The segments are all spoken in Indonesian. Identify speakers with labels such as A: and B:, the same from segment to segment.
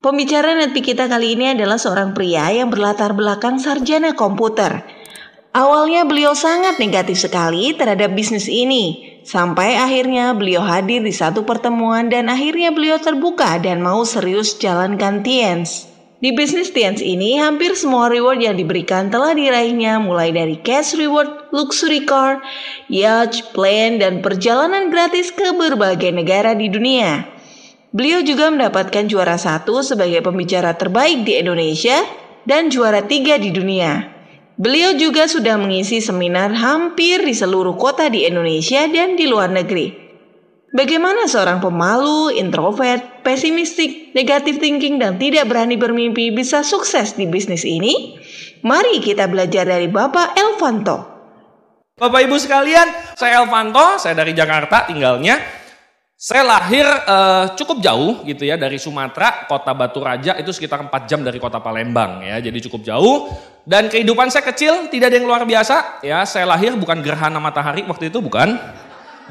A: Pembicara netpi kita kali ini adalah seorang pria yang berlatar belakang sarjana komputer. Awalnya beliau sangat negatif sekali terhadap bisnis ini, sampai akhirnya beliau hadir di satu pertemuan dan akhirnya beliau terbuka dan mau serius jalankan Tiens. Di bisnis Tiens ini, hampir semua reward yang diberikan telah diraihnya mulai dari cash reward, luxury car, yacht, plane, dan perjalanan gratis ke berbagai negara di dunia. Beliau juga mendapatkan juara satu sebagai pembicara terbaik di Indonesia dan juara tiga di dunia. Beliau juga sudah mengisi seminar hampir di seluruh kota di Indonesia dan di luar negeri. Bagaimana seorang pemalu, introvert, pesimistik, negatif thinking, dan tidak berani bermimpi bisa sukses di bisnis ini? Mari kita belajar dari Bapak Elvanto. Bapak Ibu sekalian, saya Elvanto, saya dari Jakarta tinggalnya. Saya lahir uh, cukup jauh gitu ya dari Sumatera, kota Batu Raja itu sekitar 4 jam dari kota Palembang ya. Jadi cukup jauh dan kehidupan saya kecil tidak ada yang luar biasa ya. Saya lahir bukan gerhana matahari waktu itu bukan.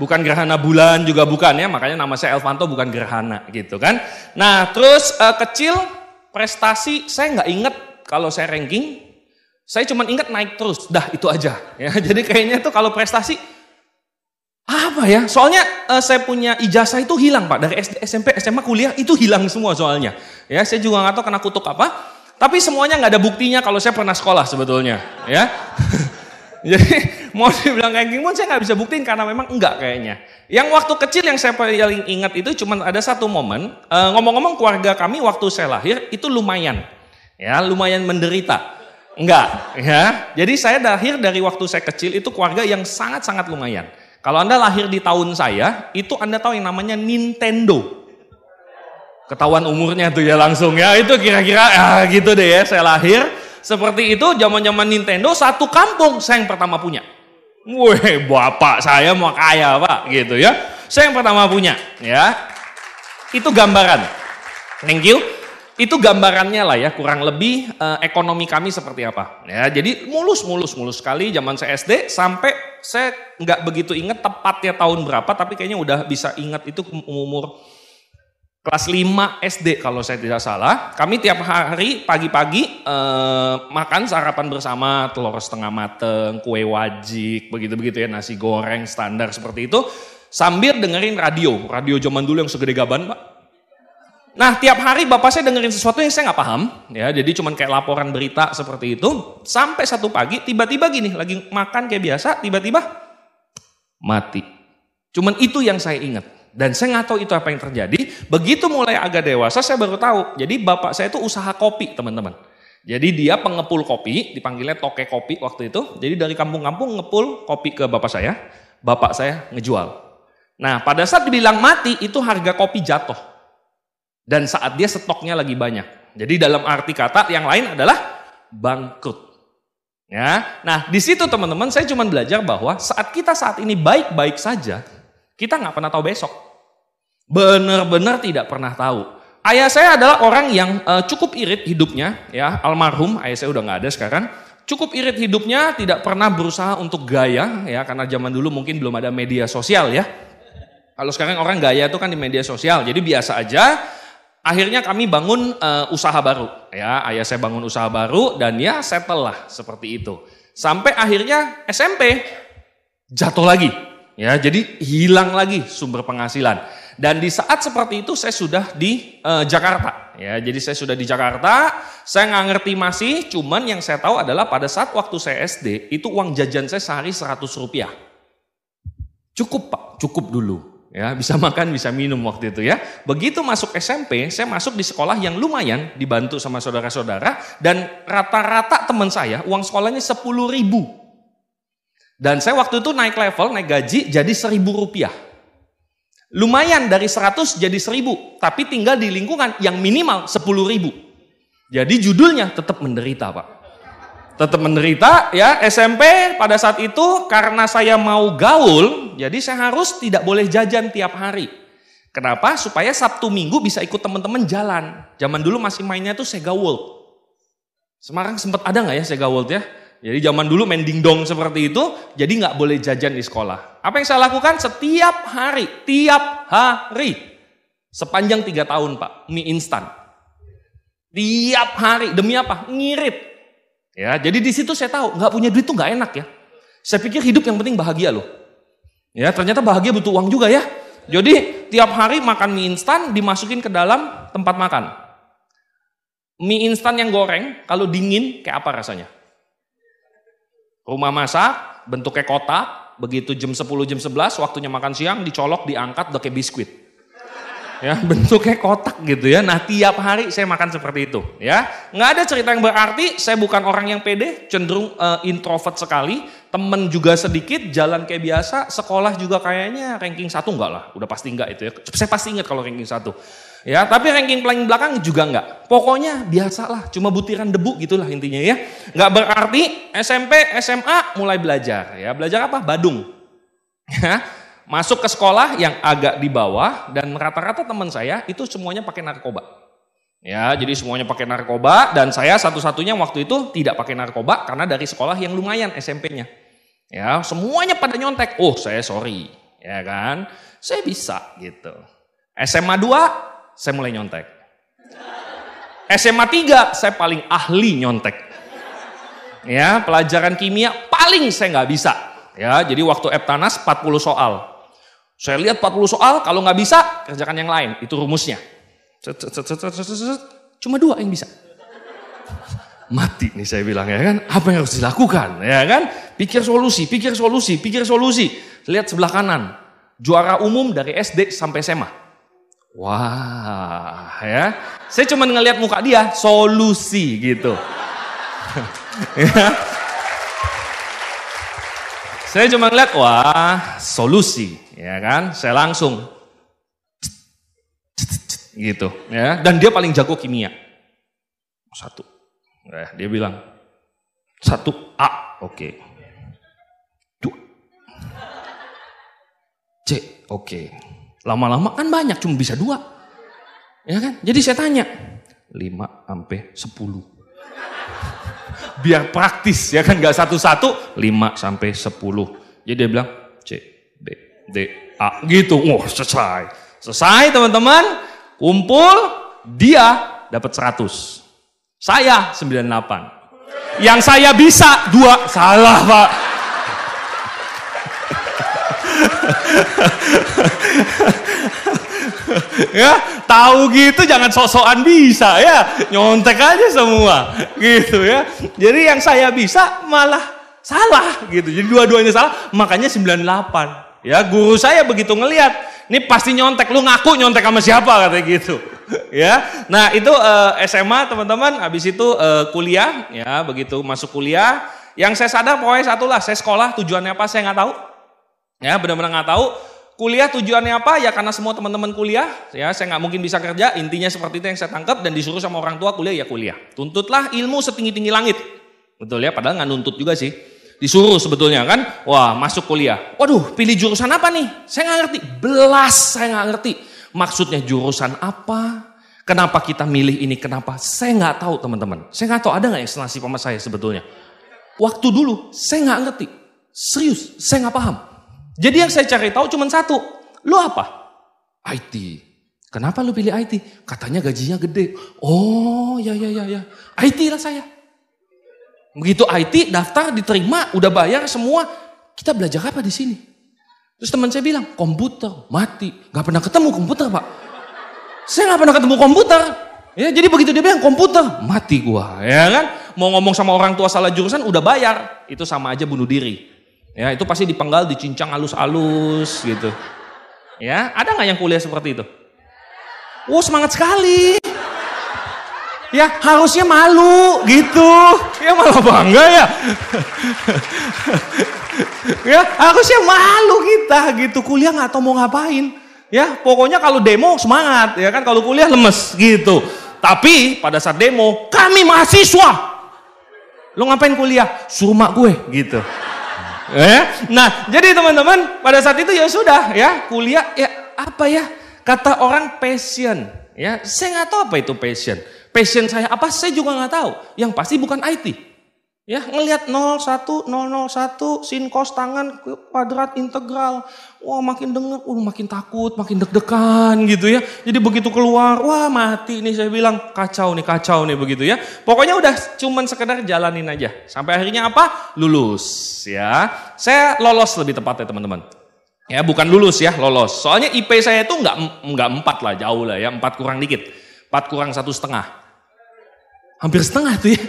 A: Bukan gerhana bulan juga bukan ya, makanya nama saya Elvanto bukan gerhana gitu kan. Nah, terus uh, kecil prestasi saya nggak inget kalau saya ranking. Saya cuma inget naik terus, dah itu aja. Ya, jadi kayaknya tuh kalau prestasi apa ya? Soalnya uh, saya punya ijazah itu hilang pak dari SD, SMP, SMA, kuliah itu hilang semua soalnya. Ya saya juga nggak tahu kena kutuk apa. Tapi semuanya nggak ada buktinya kalau saya pernah sekolah sebetulnya. Ya. Jadi mau dibilang kayak gimana saya nggak bisa buktiin karena memang enggak kayaknya. Yang waktu kecil yang saya paling ingat itu cuma ada satu momen. ngomong eh, ngomong-ngomong keluarga kami waktu saya lahir itu lumayan. Ya lumayan menderita. Enggak, ya. Jadi saya lahir dari waktu saya kecil itu keluarga yang sangat-sangat lumayan. Kalau Anda lahir di tahun saya, itu Anda tahu yang namanya Nintendo. Ketahuan umurnya tuh ya langsung ya, itu kira-kira ah, gitu deh ya, saya lahir. Seperti itu zaman-zaman Nintendo satu kampung saya yang pertama punya. Wih, bapak saya mau kaya pak gitu ya. Saya yang pertama punya ya. Itu gambaran. Thank you itu gambarannya lah ya kurang lebih uh, ekonomi kami seperti apa ya jadi mulus mulus mulus sekali zaman saya SD sampai saya nggak begitu inget tepatnya tahun berapa tapi kayaknya udah bisa ingat itu um, umur kelas 5 SD kalau saya tidak salah kami tiap hari pagi-pagi eh, makan sarapan bersama telur setengah mateng kue wajik begitu begitu ya nasi goreng standar seperti itu sambil dengerin radio radio zaman dulu yang segede gaban pak Nah tiap hari bapak saya dengerin sesuatu yang saya nggak paham, ya jadi cuman kayak laporan berita seperti itu. Sampai satu pagi tiba-tiba gini, lagi makan kayak biasa, tiba-tiba mati. Cuman itu yang saya ingat. Dan saya nggak tahu itu apa yang terjadi. Begitu mulai agak dewasa saya baru tahu. Jadi bapak saya itu usaha kopi teman-teman. Jadi dia pengepul kopi, dipanggilnya toke kopi waktu itu. Jadi dari kampung-kampung ngepul kopi ke bapak saya. Bapak saya ngejual. Nah pada saat dibilang mati itu harga kopi jatuh dan saat dia stoknya lagi banyak. Jadi dalam arti kata yang lain adalah bangkrut. Ya. Nah, di situ teman-teman saya cuma belajar bahwa saat kita saat ini baik-baik saja, kita nggak pernah tahu besok. Benar-benar tidak pernah tahu. Ayah saya adalah orang yang uh, cukup irit hidupnya, ya almarhum. Ayah saya udah nggak ada sekarang. Cukup irit hidupnya, tidak pernah berusaha untuk gaya, ya karena zaman dulu mungkin belum ada media sosial ya. Kalau sekarang orang gaya itu kan di media sosial, jadi biasa aja akhirnya kami bangun uh, usaha baru ya ayah saya bangun usaha baru dan ya settle lah seperti itu sampai akhirnya SMP jatuh lagi ya jadi hilang lagi sumber penghasilan dan di saat seperti itu saya sudah di uh, Jakarta ya jadi saya sudah di Jakarta saya nggak ngerti masih cuman yang saya tahu adalah pada saat waktu saya SD itu uang jajan saya sehari 100 rupiah cukup pak cukup dulu Ya, bisa makan, bisa minum waktu itu ya. Begitu masuk SMP, saya masuk di sekolah yang lumayan dibantu sama saudara-saudara dan rata-rata teman saya uang sekolahnya sepuluh ribu. Dan saya waktu itu naik level, naik gaji jadi seribu rupiah. Lumayan dari 100 jadi seribu tapi tinggal di lingkungan yang minimal sepuluh ribu. Jadi judulnya tetap menderita Pak tetap menderita ya SMP pada saat itu karena saya mau gaul jadi saya harus tidak boleh jajan tiap hari kenapa supaya Sabtu Minggu bisa ikut teman-teman jalan zaman dulu masih mainnya tuh Sega World Semarang sempat ada nggak ya Sega World ya jadi zaman dulu main dong seperti itu jadi nggak boleh jajan di sekolah apa yang saya lakukan setiap hari tiap hari sepanjang tiga tahun pak mie instan tiap hari demi apa ngirit Ya, jadi di situ saya tahu nggak punya duit tuh nggak enak ya. Saya pikir hidup yang penting bahagia loh. Ya, ternyata bahagia butuh uang juga ya. Jadi tiap hari makan mie instan dimasukin ke dalam tempat makan. Mie instan yang goreng kalau dingin kayak apa rasanya? Rumah masak, bentuknya kotak, begitu jam 10 jam 11 waktunya makan siang dicolok diangkat udah kayak biskuit ya bentuknya kotak gitu ya. Nah tiap hari saya makan seperti itu ya. Nggak ada cerita yang berarti. Saya bukan orang yang pede, cenderung uh, introvert sekali. Temen juga sedikit, jalan kayak biasa. Sekolah juga kayaknya ranking satu enggak lah. Udah pasti enggak itu ya. Saya pasti ingat kalau ranking satu. Ya, tapi ranking paling belakang juga enggak. Pokoknya biasa lah cuma butiran debu gitulah intinya ya. nggak berarti SMP, SMA mulai belajar ya. Belajar apa? Badung. Ya Masuk ke sekolah yang agak di bawah dan rata-rata teman saya itu semuanya pakai narkoba. Ya, jadi semuanya pakai narkoba dan saya satu-satunya waktu itu tidak pakai narkoba karena dari sekolah yang lumayan SMP-nya. Ya, semuanya pada nyontek. Oh, saya sorry. Ya kan? Saya bisa gitu. SMA 2 saya mulai nyontek. SMA 3 saya paling ahli nyontek. Ya, pelajaran kimia paling saya nggak bisa. Ya, jadi waktu Eptanas 40 soal. Saya lihat 40 soal, kalau nggak bisa, kerjakan yang lain. Itu rumusnya. Cuma dua yang bisa. Mati nih saya bilang ya kan. Apa yang harus dilakukan ya kan. Pikir solusi, pikir solusi, pikir solusi. Lihat sebelah kanan. Juara umum dari SD sampai SMA. Wah ya. Saya cuma ngelihat muka dia, solusi gitu. ya. Saya cuma ngeliat, wah solusi ya kan? Saya langsung gitu, ya. Dan dia paling jago kimia. Satu. ya dia bilang satu A, oke. Okay. Dua. C, oke. Okay. Lama-lama kan banyak, cuma bisa dua. Ya kan? Jadi saya tanya, lima sampai sepuluh biar praktis ya kan nggak satu-satu lima sampai sepuluh jadi dia bilang C D a ah, gitu. Wah, selesai. Selesai teman-teman, kumpul dia dapat 100. Saya 98. Yang saya bisa dua salah, Pak. ya, tahu gitu jangan sok sokan bisa ya. Nyontek aja semua. Gitu ya. Jadi yang saya bisa malah salah gitu. Jadi dua-duanya salah, makanya 98. Ya guru saya begitu ngelihat, ini pasti nyontek. Lu ngaku nyontek sama siapa katanya gitu. ya. Nah, itu uh, eh, SMA teman-teman, habis itu uh, kuliah ya, begitu masuk kuliah, yang saya sadar pokoknya satu lah, saya sekolah tujuannya apa saya nggak tahu. Ya, benar-benar nggak tahu. Kuliah tujuannya apa? Ya karena semua teman-teman kuliah, ya saya nggak mungkin bisa kerja. Intinya seperti itu yang saya tangkap dan disuruh sama orang tua kuliah ya kuliah. Tuntutlah ilmu setinggi-tinggi langit. Betul ya, padahal nggak nuntut juga sih disuruh sebetulnya kan, wah masuk kuliah. Waduh, pilih jurusan apa nih? Saya nggak ngerti. Belas saya nggak ngerti. Maksudnya jurusan apa? Kenapa kita milih ini? Kenapa? Saya nggak tahu teman-teman. Saya nggak tahu ada nggak yang senasib sama saya sebetulnya. Waktu dulu saya nggak ngerti. Serius, saya nggak paham. Jadi yang saya cari tahu cuma satu. Lu apa? IT. Kenapa lu pilih IT? Katanya gajinya gede. Oh, ya ya ya ya. IT lah saya. Begitu IT daftar diterima, udah bayar semua, kita belajar apa di sini? Terus teman saya bilang, komputer, mati. nggak pernah ketemu komputer pak. Saya nggak pernah ketemu komputer. Ya, jadi begitu dia bilang komputer, mati gua, ya kan? Mau ngomong sama orang tua salah jurusan udah bayar, itu sama aja bunuh diri. Ya, itu pasti dipenggal, dicincang halus-halus gitu. Ya, ada nggak yang kuliah seperti itu? Oh, semangat sekali ya harusnya malu gitu ya malah bangga ya ya harusnya malu kita gitu kuliah nggak tahu mau ngapain ya pokoknya kalau demo semangat ya kan kalau kuliah lemes gitu tapi pada saat demo kami mahasiswa lo ngapain kuliah suruh mak gue gitu Eh. nah jadi teman-teman pada saat itu ya sudah ya kuliah ya apa ya kata orang passion ya saya nggak tahu apa itu passion passion saya apa saya juga nggak tahu. Yang pasti bukan IT. Ya, ngelihat 01 001 sin cos tangan kuadrat integral. Wah, makin denger, uh, makin takut, makin deg-degan gitu ya. Jadi begitu keluar, wah mati nih saya bilang, kacau nih, kacau nih begitu ya. Pokoknya udah cuman sekedar jalanin aja. Sampai akhirnya apa? Lulus ya. Saya lolos lebih tepat ya teman-teman. Ya, bukan lulus ya, lolos. Soalnya IP saya itu nggak nggak empat lah, jauh lah ya, empat kurang dikit. Empat kurang satu setengah. Hampir setengah tuh ya.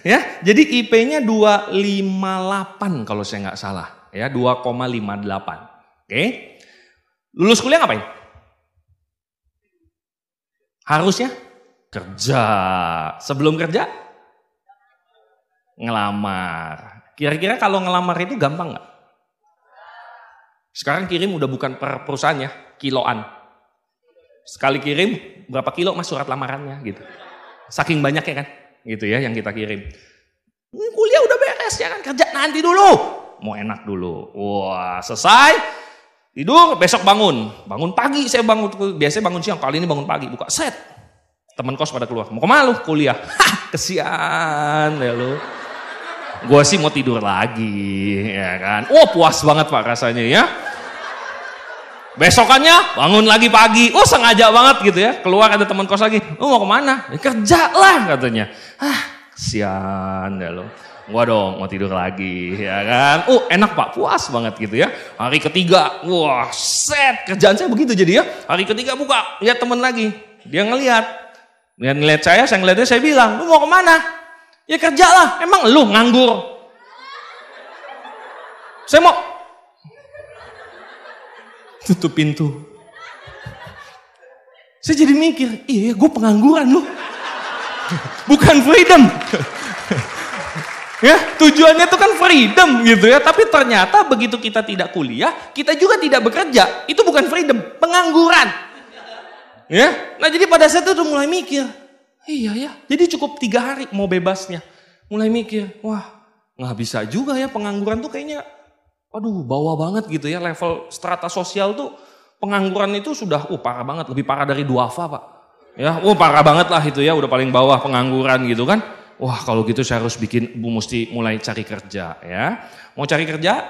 A: ya, jadi IP-nya 258 kalau saya nggak salah, ya 2,58. Oke. Okay. Lulus kuliah ngapain? Harusnya kerja. Sebelum kerja ngelamar. Kira-kira kalau ngelamar itu gampang nggak? Sekarang kirim udah bukan per perusahaan ya, kiloan. Sekali kirim berapa kilo mas surat lamarannya gitu. Saking banyak ya kan? Gitu ya yang kita kirim. Hmm, kuliah udah beres ya kan? Kerja nanti dulu. Mau enak dulu. Wah, selesai. Tidur, besok bangun. Bangun pagi saya bangun. Biasanya bangun siang, kali ini bangun pagi. Buka set. teman kos pada keluar. Mau ke malu kuliah? Hah, kesian ya lu gue sih mau tidur lagi, ya kan? Oh puas banget pak rasanya ya. Besokannya bangun lagi pagi, oh sengaja banget gitu ya. Keluar ada teman kos lagi, oh mau kemana? Ya, kerja lah katanya. Ah, sian ya lo. Gua dong mau tidur lagi ya kan. Oh enak pak, puas banget gitu ya. Hari ketiga, wah set kerjaan saya begitu jadi ya. Hari ketiga buka, lihat teman lagi. Dia ngeliat, dia ngelihat saya, saya ngelihatnya saya bilang, lu mau kemana? Ya kerja lah, emang lu nganggur. Saya mau tutup pintu. Saya jadi mikir, iya ya, gue pengangguran loh. Bukan freedom. ya, tujuannya itu kan freedom gitu ya. Tapi ternyata begitu kita tidak kuliah, kita juga tidak bekerja. Itu bukan freedom, pengangguran. Ya, nah jadi pada saat itu mulai mikir, iya ya, jadi cukup tiga hari mau bebasnya. Mulai mikir, wah nggak bisa juga ya pengangguran tuh kayaknya Aduh bawa banget gitu ya level strata sosial tuh pengangguran itu sudah uh parah banget, lebih parah dari duafa, Pak. Ya, uh parah banget lah itu ya, udah paling bawah pengangguran gitu kan. Wah, kalau gitu saya harus bikin Bu mesti mulai cari kerja ya. Mau cari kerja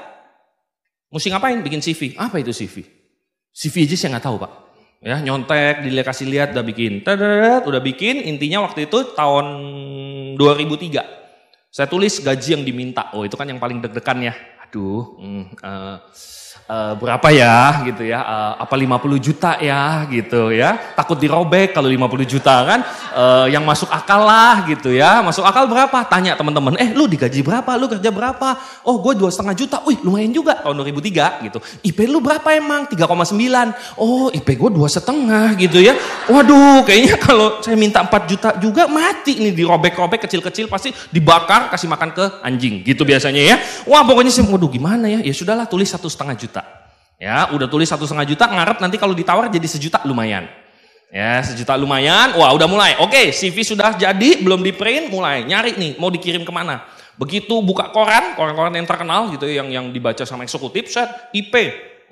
A: mesti ngapain? Bikin CV. Apa itu CV? CV aja saya nggak tahu, Pak. Ya, nyontek, dikasih lihat udah bikin. Tadadad, udah bikin, intinya waktu itu tahun 2003. Saya tulis gaji yang diminta. Oh, itu kan yang paling deg-degan ya aduh, mm, uh, eh, uh, berapa ya gitu ya, uh, apa 50 juta ya gitu ya. Takut dirobek kalau 50 juta kan uh, yang masuk akal lah gitu ya. Masuk akal berapa? Tanya teman-teman, eh lu digaji berapa? Lu kerja berapa? Oh gue dua setengah juta, wih lumayan juga tahun 2003 gitu. IP lu berapa emang? 3,9. Oh IP gue dua setengah gitu ya. Waduh kayaknya kalau saya minta 4 juta juga mati nih dirobek-robek kecil-kecil pasti dibakar kasih makan ke anjing gitu biasanya ya. Wah pokoknya sih, waduh gimana ya? Ya sudahlah tulis satu setengah juta Ya, udah tulis satu setengah juta, ngarep nanti kalau ditawar jadi sejuta lumayan. Ya, sejuta lumayan. Wah, udah mulai. Oke, CV sudah jadi, belum di print, mulai nyari nih, mau dikirim kemana? Begitu buka koran, koran-koran yang terkenal gitu, ya, yang yang dibaca sama eksekutif, set IP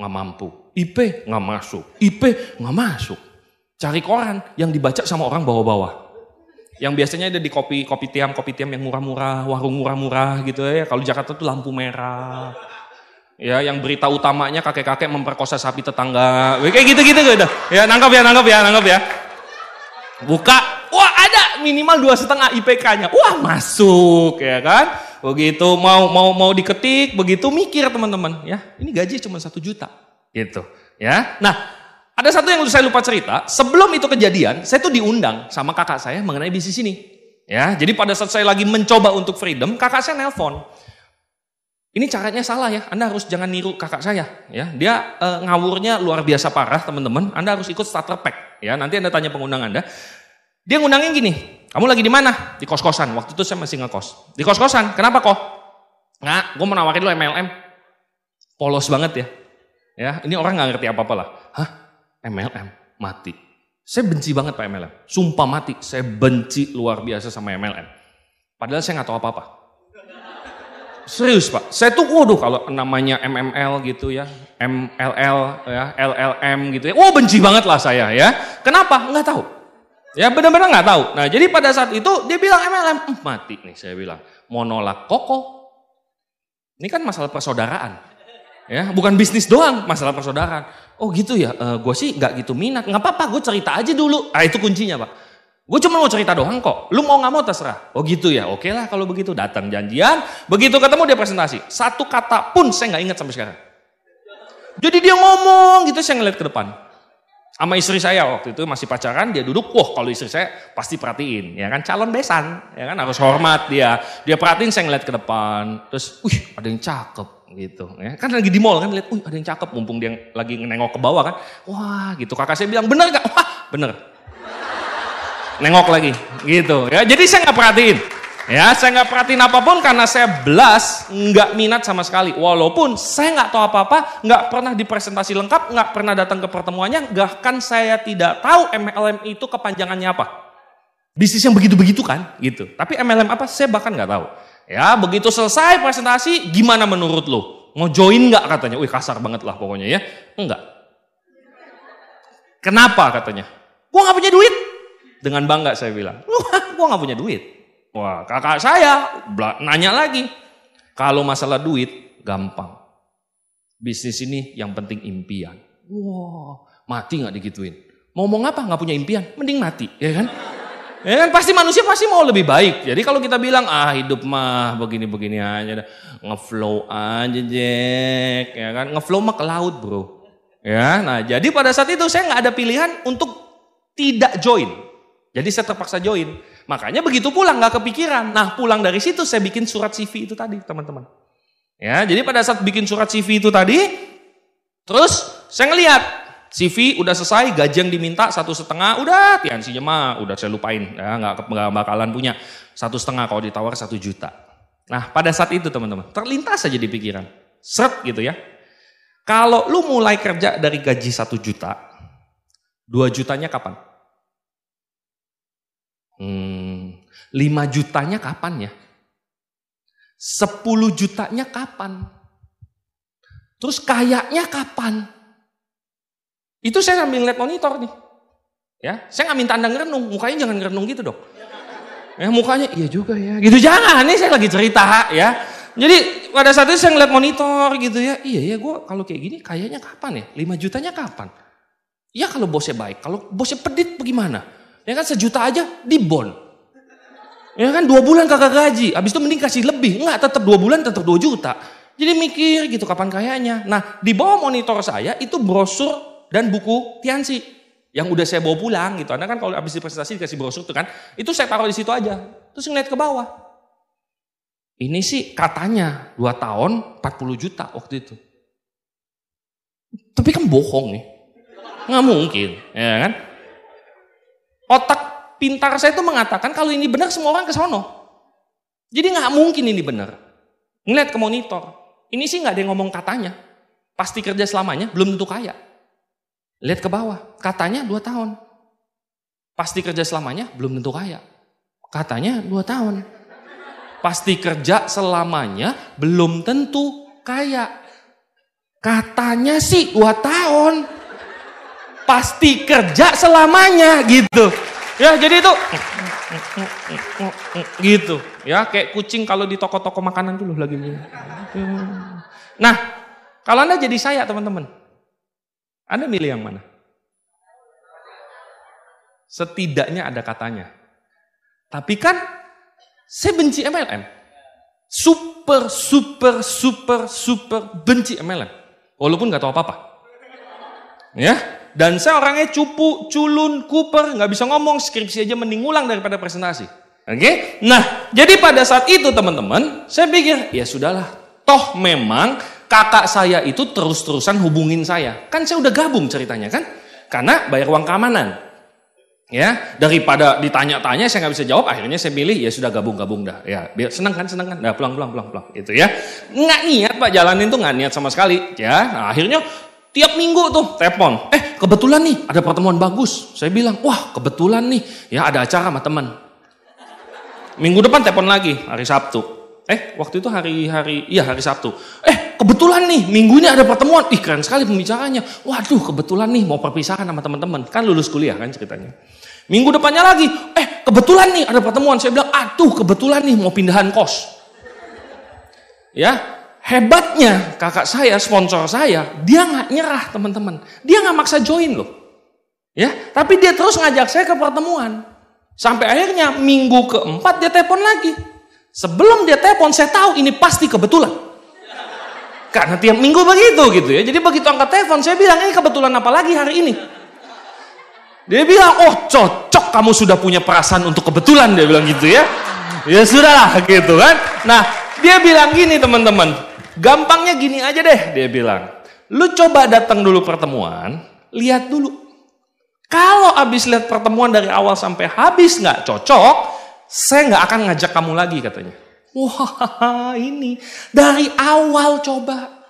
A: nggak mampu, IP nggak masuk, IP nggak masuk. Cari koran yang dibaca sama orang bawah-bawah. Yang biasanya ada di kopi kopi tiam kopi tiam yang murah-murah, warung murah-murah gitu ya. Kalau Jakarta tuh lampu merah ya yang berita utamanya kakek-kakek memperkosa sapi tetangga kayak gitu-gitu gitu ya nangkap ya nangkap ya nangkap ya buka wah ada minimal dua setengah IPK-nya wah masuk ya kan begitu mau mau mau diketik begitu mikir teman-teman ya ini gaji cuma satu juta gitu ya nah ada satu yang saya lupa cerita sebelum itu kejadian saya tuh diundang sama kakak saya mengenai bisnis ini ya jadi pada saat saya lagi mencoba untuk freedom kakak saya nelpon ini caranya salah ya. Anda harus jangan niru kakak saya ya. Dia e, ngawurnya luar biasa parah, teman-teman. Anda harus ikut starter pack ya. Nanti Anda tanya pengundang Anda. Dia ngundangin gini. Kamu lagi di mana? Di kos-kosan. Waktu itu saya masih ngekos. Di kos-kosan. Kenapa kok? Nggak, gue mau nawarin lo MLM. Polos banget ya. Ya, ini orang nggak ngerti apa-apa lah. Hah? MLM mati. Saya benci banget Pak MLM. Sumpah mati. Saya benci luar biasa sama MLM. Padahal saya nggak tahu apa-apa serius Pak. Saya tuh waduh kalau namanya MML gitu ya, MLL ya, LLM gitu ya. Oh benci banget lah saya ya. Kenapa? Nggak tahu. Ya benar-benar nggak tahu. Nah jadi pada saat itu dia bilang MLM mati nih saya bilang. Mau nolak koko. Ini kan masalah persaudaraan. Ya bukan bisnis doang masalah persaudaraan. Oh gitu ya, uh, eh, gue sih nggak gitu minat. Nggak apa-apa, gue cerita aja dulu. Ah itu kuncinya pak. Gue cuma mau cerita doang kok. Lu mau nggak mau terserah. Oh gitu ya. Oke okay lah kalau begitu datang janjian. Begitu ketemu dia presentasi. Satu kata pun saya nggak ingat sampai sekarang. Jadi dia ngomong gitu saya ngeliat ke depan. Sama istri saya waktu itu masih pacaran dia duduk. Wah kalau istri saya pasti perhatiin. Ya kan calon besan. Ya kan harus hormat dia. Dia perhatiin saya ngeliat ke depan. Terus wih ada yang cakep gitu ya kan lagi di mall kan lihat uh ada yang cakep mumpung dia lagi nengok ke bawah kan wah gitu kakak saya bilang bener gak wah bener nengok lagi gitu ya jadi saya nggak perhatiin ya saya nggak perhatiin apapun karena saya belas nggak minat sama sekali walaupun saya nggak tahu apa-apa nggak pernah dipresentasi lengkap nggak pernah datang ke pertemuannya bahkan saya tidak tahu MLM itu kepanjangannya apa bisnis yang begitu-begitu kan gitu tapi MLM apa saya bahkan nggak tahu ya begitu selesai presentasi gimana menurut lo mau join nggak katanya wih kasar banget lah pokoknya ya enggak kenapa katanya gua nggak punya duit dengan bangga saya bilang, wah gue gak punya duit. Wah kakak saya nanya lagi. Kalau masalah duit gampang. Bisnis ini yang penting impian. Wah mati gak digituin. Mau ngomong apa gak punya impian, mending mati ya kan. Ya kan pasti manusia pasti mau lebih baik. Jadi kalau kita bilang ah hidup mah begini-begini aja ngeflow aja Jack ya kan ngeflow mah ke laut bro. Ya, nah jadi pada saat itu saya nggak ada pilihan untuk tidak join. Jadi saya terpaksa join. Makanya begitu pulang nggak kepikiran. Nah pulang dari situ saya bikin surat CV itu tadi teman-teman. Ya, jadi pada saat bikin surat CV itu tadi, terus saya ngeliat CV udah selesai, gaji yang diminta satu setengah, udah tiansinya mah udah saya lupain, ya nggak bakalan punya satu setengah kalau ditawar satu juta. Nah pada saat itu teman-teman terlintas aja di pikiran, seret gitu ya. Kalau lu mulai kerja dari gaji satu juta, dua jutanya kapan? Hmm, 5 jutanya kapan ya? 10 jutanya kapan? Terus kayaknya kapan? Itu saya sambil lihat monitor nih. Ya, saya nggak minta Anda ngerenung, mukanya jangan ngerenung gitu dok Ya, mukanya iya juga ya. Gitu jangan, nih saya lagi cerita ya. Jadi pada saat itu saya ngeliat monitor gitu ya, iya ya gue kalau kayak gini kayaknya kapan ya? 5 jutanya kapan? Ya kalau bosnya baik, kalau bosnya pedit bagaimana? Ya kan sejuta aja di bon. Ya kan dua bulan kakak gaji. Habis itu mending kasih lebih. Enggak tetap dua bulan tetap dua juta. Jadi mikir gitu kapan kayaknya Nah di bawah monitor saya itu brosur dan buku Tiansi. Yang udah saya bawa pulang gitu. Anda kan kalau habis presentasi dikasih brosur tuh kan. Itu saya taruh di situ aja. Terus ngeliat ke bawah. Ini sih katanya dua tahun 40 juta waktu itu. Tapi kan bohong nih. Nggak mungkin. Ya kan? Otak pintar saya itu mengatakan kalau ini benar semua orang ke sono. Jadi nggak mungkin ini benar. Ngeliat ke monitor, ini sih nggak ada yang ngomong katanya. Pasti kerja selamanya, belum tentu kaya. Lihat ke bawah, katanya dua tahun. Pasti kerja selamanya, belum tentu kaya. Katanya dua tahun. Pasti kerja selamanya, belum tentu kaya. Katanya sih dua tahun pasti kerja selamanya gitu. Ya, jadi itu gitu ya kayak kucing kalau di toko-toko makanan dulu lagi Nah, kalau Anda jadi saya, teman-teman. Anda milih yang mana? Setidaknya ada katanya. Tapi kan saya benci MLM. Super, super, super, super benci MLM. Walaupun nggak tahu apa-apa. Ya, dan saya orangnya cupu, culun, kuper, nggak bisa ngomong, skripsi aja mending ngulang daripada presentasi. Oke? Okay? Nah, jadi pada saat itu teman-teman, saya pikir, ya sudahlah. Toh memang kakak saya itu terus-terusan hubungin saya. Kan saya udah gabung ceritanya kan? Karena bayar uang keamanan. Ya, daripada ditanya-tanya saya nggak bisa jawab, akhirnya saya pilih ya sudah gabung-gabung dah. Ya, biar senang kan, senang kan. Nah, pulang pulang pulang pulang itu ya. Nggak niat Pak jalanin tuh nggak niat sama sekali ya. Nah, akhirnya Tiap minggu tuh telepon. Eh kebetulan nih ada pertemuan bagus. Saya bilang, wah kebetulan nih ya ada acara sama teman. Minggu depan telepon lagi hari Sabtu. Eh waktu itu hari hari iya hari Sabtu. Eh kebetulan nih minggunya ada pertemuan. Ih keren sekali pembicaranya. Waduh kebetulan nih mau perpisahan sama teman-teman. Kan lulus kuliah kan ceritanya. Minggu depannya lagi, eh kebetulan nih ada pertemuan. Saya bilang, aduh kebetulan nih mau pindahan kos. Ya, hebatnya kakak saya, sponsor saya, dia nggak nyerah teman-teman. Dia nggak maksa join loh. Ya, tapi dia terus ngajak saya ke pertemuan. Sampai akhirnya minggu keempat dia telepon lagi. Sebelum dia telepon saya tahu ini pasti kebetulan. Karena tiap minggu begitu gitu ya. Jadi begitu angkat telepon saya bilang ini kebetulan apa lagi hari ini. Dia bilang, oh cocok kamu sudah punya perasaan untuk kebetulan. Dia bilang gitu ya. Ya sudah lah gitu kan. Nah dia bilang gini teman-teman. Gampangnya gini aja deh, dia bilang. Lu coba datang dulu pertemuan, lihat dulu. Kalau abis lihat pertemuan dari awal sampai habis nggak cocok, saya nggak akan ngajak kamu lagi katanya. Wah ini dari awal coba.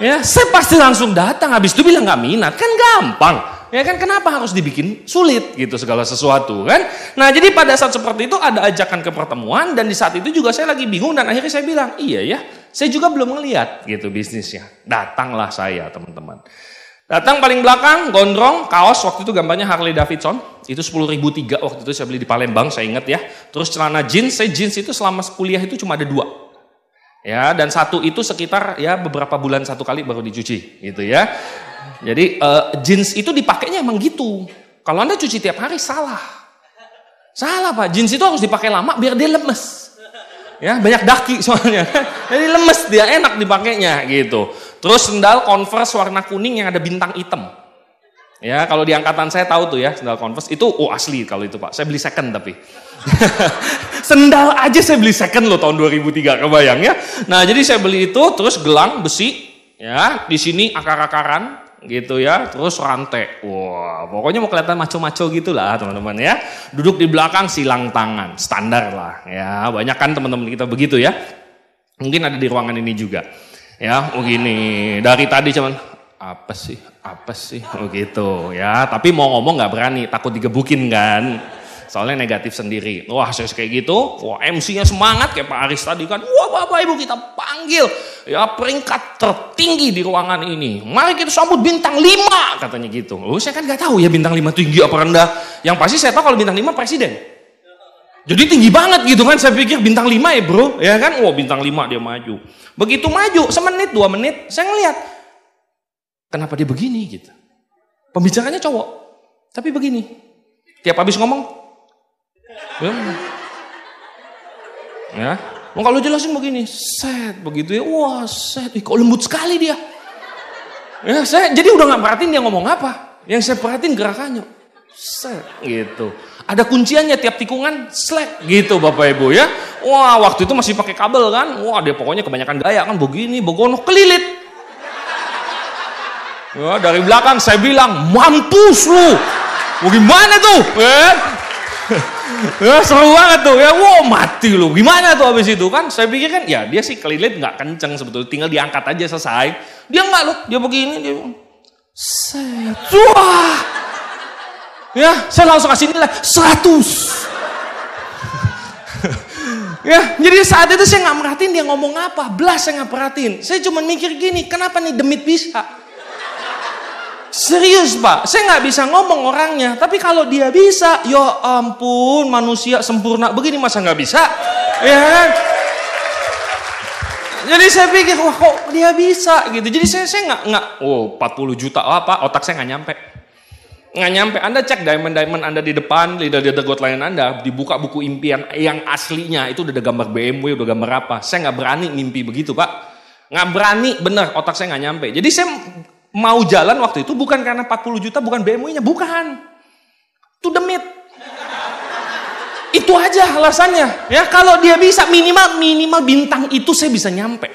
A: Ya, saya pasti langsung datang. Habis itu bilang nggak minat, kan gampang. Ya kan kenapa harus dibikin sulit gitu segala sesuatu kan? Nah jadi pada saat seperti itu ada ajakan ke pertemuan dan di saat itu juga saya lagi bingung dan akhirnya saya bilang iya ya saya juga belum melihat gitu bisnisnya. Datanglah saya teman-teman. Datang paling belakang, gondrong, kaos, waktu itu gambarnya Harley Davidson. Itu 10.003 waktu itu saya beli di Palembang, saya ingat ya. Terus celana jeans, saya jeans itu selama kuliah itu cuma ada dua. Ya, dan satu itu sekitar ya beberapa bulan satu kali baru dicuci gitu ya. Jadi uh, jeans itu dipakainya emang gitu. Kalau Anda cuci tiap hari salah. Salah Pak, jeans itu harus dipakai lama biar dia lemes ya banyak daki soalnya jadi lemes dia enak dipakainya gitu terus sendal converse warna kuning yang ada bintang hitam ya kalau di angkatan saya tahu tuh ya sendal converse itu oh asli kalau itu pak saya beli second tapi sendal aja saya beli second loh tahun 2003 kebayang ya nah jadi saya beli itu terus gelang besi ya di sini akar-akaran gitu ya, terus rantai. Wah, wow, pokoknya mau kelihatan maco-maco gitu lah teman-teman ya. Duduk di belakang silang tangan, standar lah ya. Banyak kan teman-teman kita begitu ya. Mungkin ada di ruangan ini juga. Ya, begini oh, dari tadi cuman apa sih, apa sih, begitu oh, gitu, ya. Tapi mau ngomong nggak berani, takut digebukin kan. Soalnya negatif sendiri. Wah saya kayak gitu, wah MC-nya semangat kayak Pak Aris tadi kan. Wah Bapak Ibu kita panggil ya peringkat tertinggi di ruangan ini. Mari kita sambut bintang 5 katanya gitu. Oh saya kan nggak tahu ya bintang 5 tinggi apa rendah. Yang pasti saya tahu kalau bintang 5 presiden. Jadi tinggi banget gitu kan saya pikir bintang 5 ya bro. Ya kan, wah bintang 5 dia maju. Begitu maju semenit dua menit saya ngeliat. Kenapa dia begini gitu. Pembicaranya cowok. Tapi begini. Tiap habis ngomong Ya. ya. Mau kalau jelasin begini, set begitu ya, wah set, Ih, kok lembut sekali dia. Ya, saya jadi udah nggak perhatiin dia ngomong apa. Yang saya perhatiin gerakannya, set gitu. Ada kunciannya tiap tikungan, slack gitu Bapak Ibu ya. Wah waktu itu masih pakai kabel kan, wah dia pokoknya kebanyakan gaya kan begini, begono kelilit. Wah ya, dari belakang saya bilang, mampus lu. bagaimana tuh? Eh, Ya, seru banget tuh ya, wow mati lu. Gimana tuh abis itu kan? Saya pikir kan ya dia sih kelilit nggak kenceng sebetulnya, tinggal diangkat aja selesai. Dia nggak lu dia begini dia. saya Ya, saya langsung kasih nilai seratus ya, jadi saat itu saya nggak merhatiin dia ngomong apa, belas saya nggak perhatiin. Saya cuma mikir gini, kenapa nih demit bisa? Serius pak, saya nggak bisa ngomong orangnya, tapi kalau dia bisa, ya ampun manusia sempurna begini masa nggak bisa, ya kan? Jadi saya pikir wah kok dia bisa gitu. Jadi saya saya nggak nggak, oh 40 juta oh, apa? Otak saya nggak nyampe, nggak nyampe. Anda cek diamond diamond Anda di depan, lidah lidah got lain Anda, dibuka buku impian yang aslinya itu udah ada gambar BMW, udah gambar apa? Saya nggak berani mimpi begitu pak, nggak berani bener otak saya nggak nyampe. Jadi saya mau jalan waktu itu bukan karena 40 juta, bukan BMI-nya, bukan. Itu demit. Itu aja alasannya. Ya kalau dia bisa minimal minimal bintang itu saya bisa nyampe.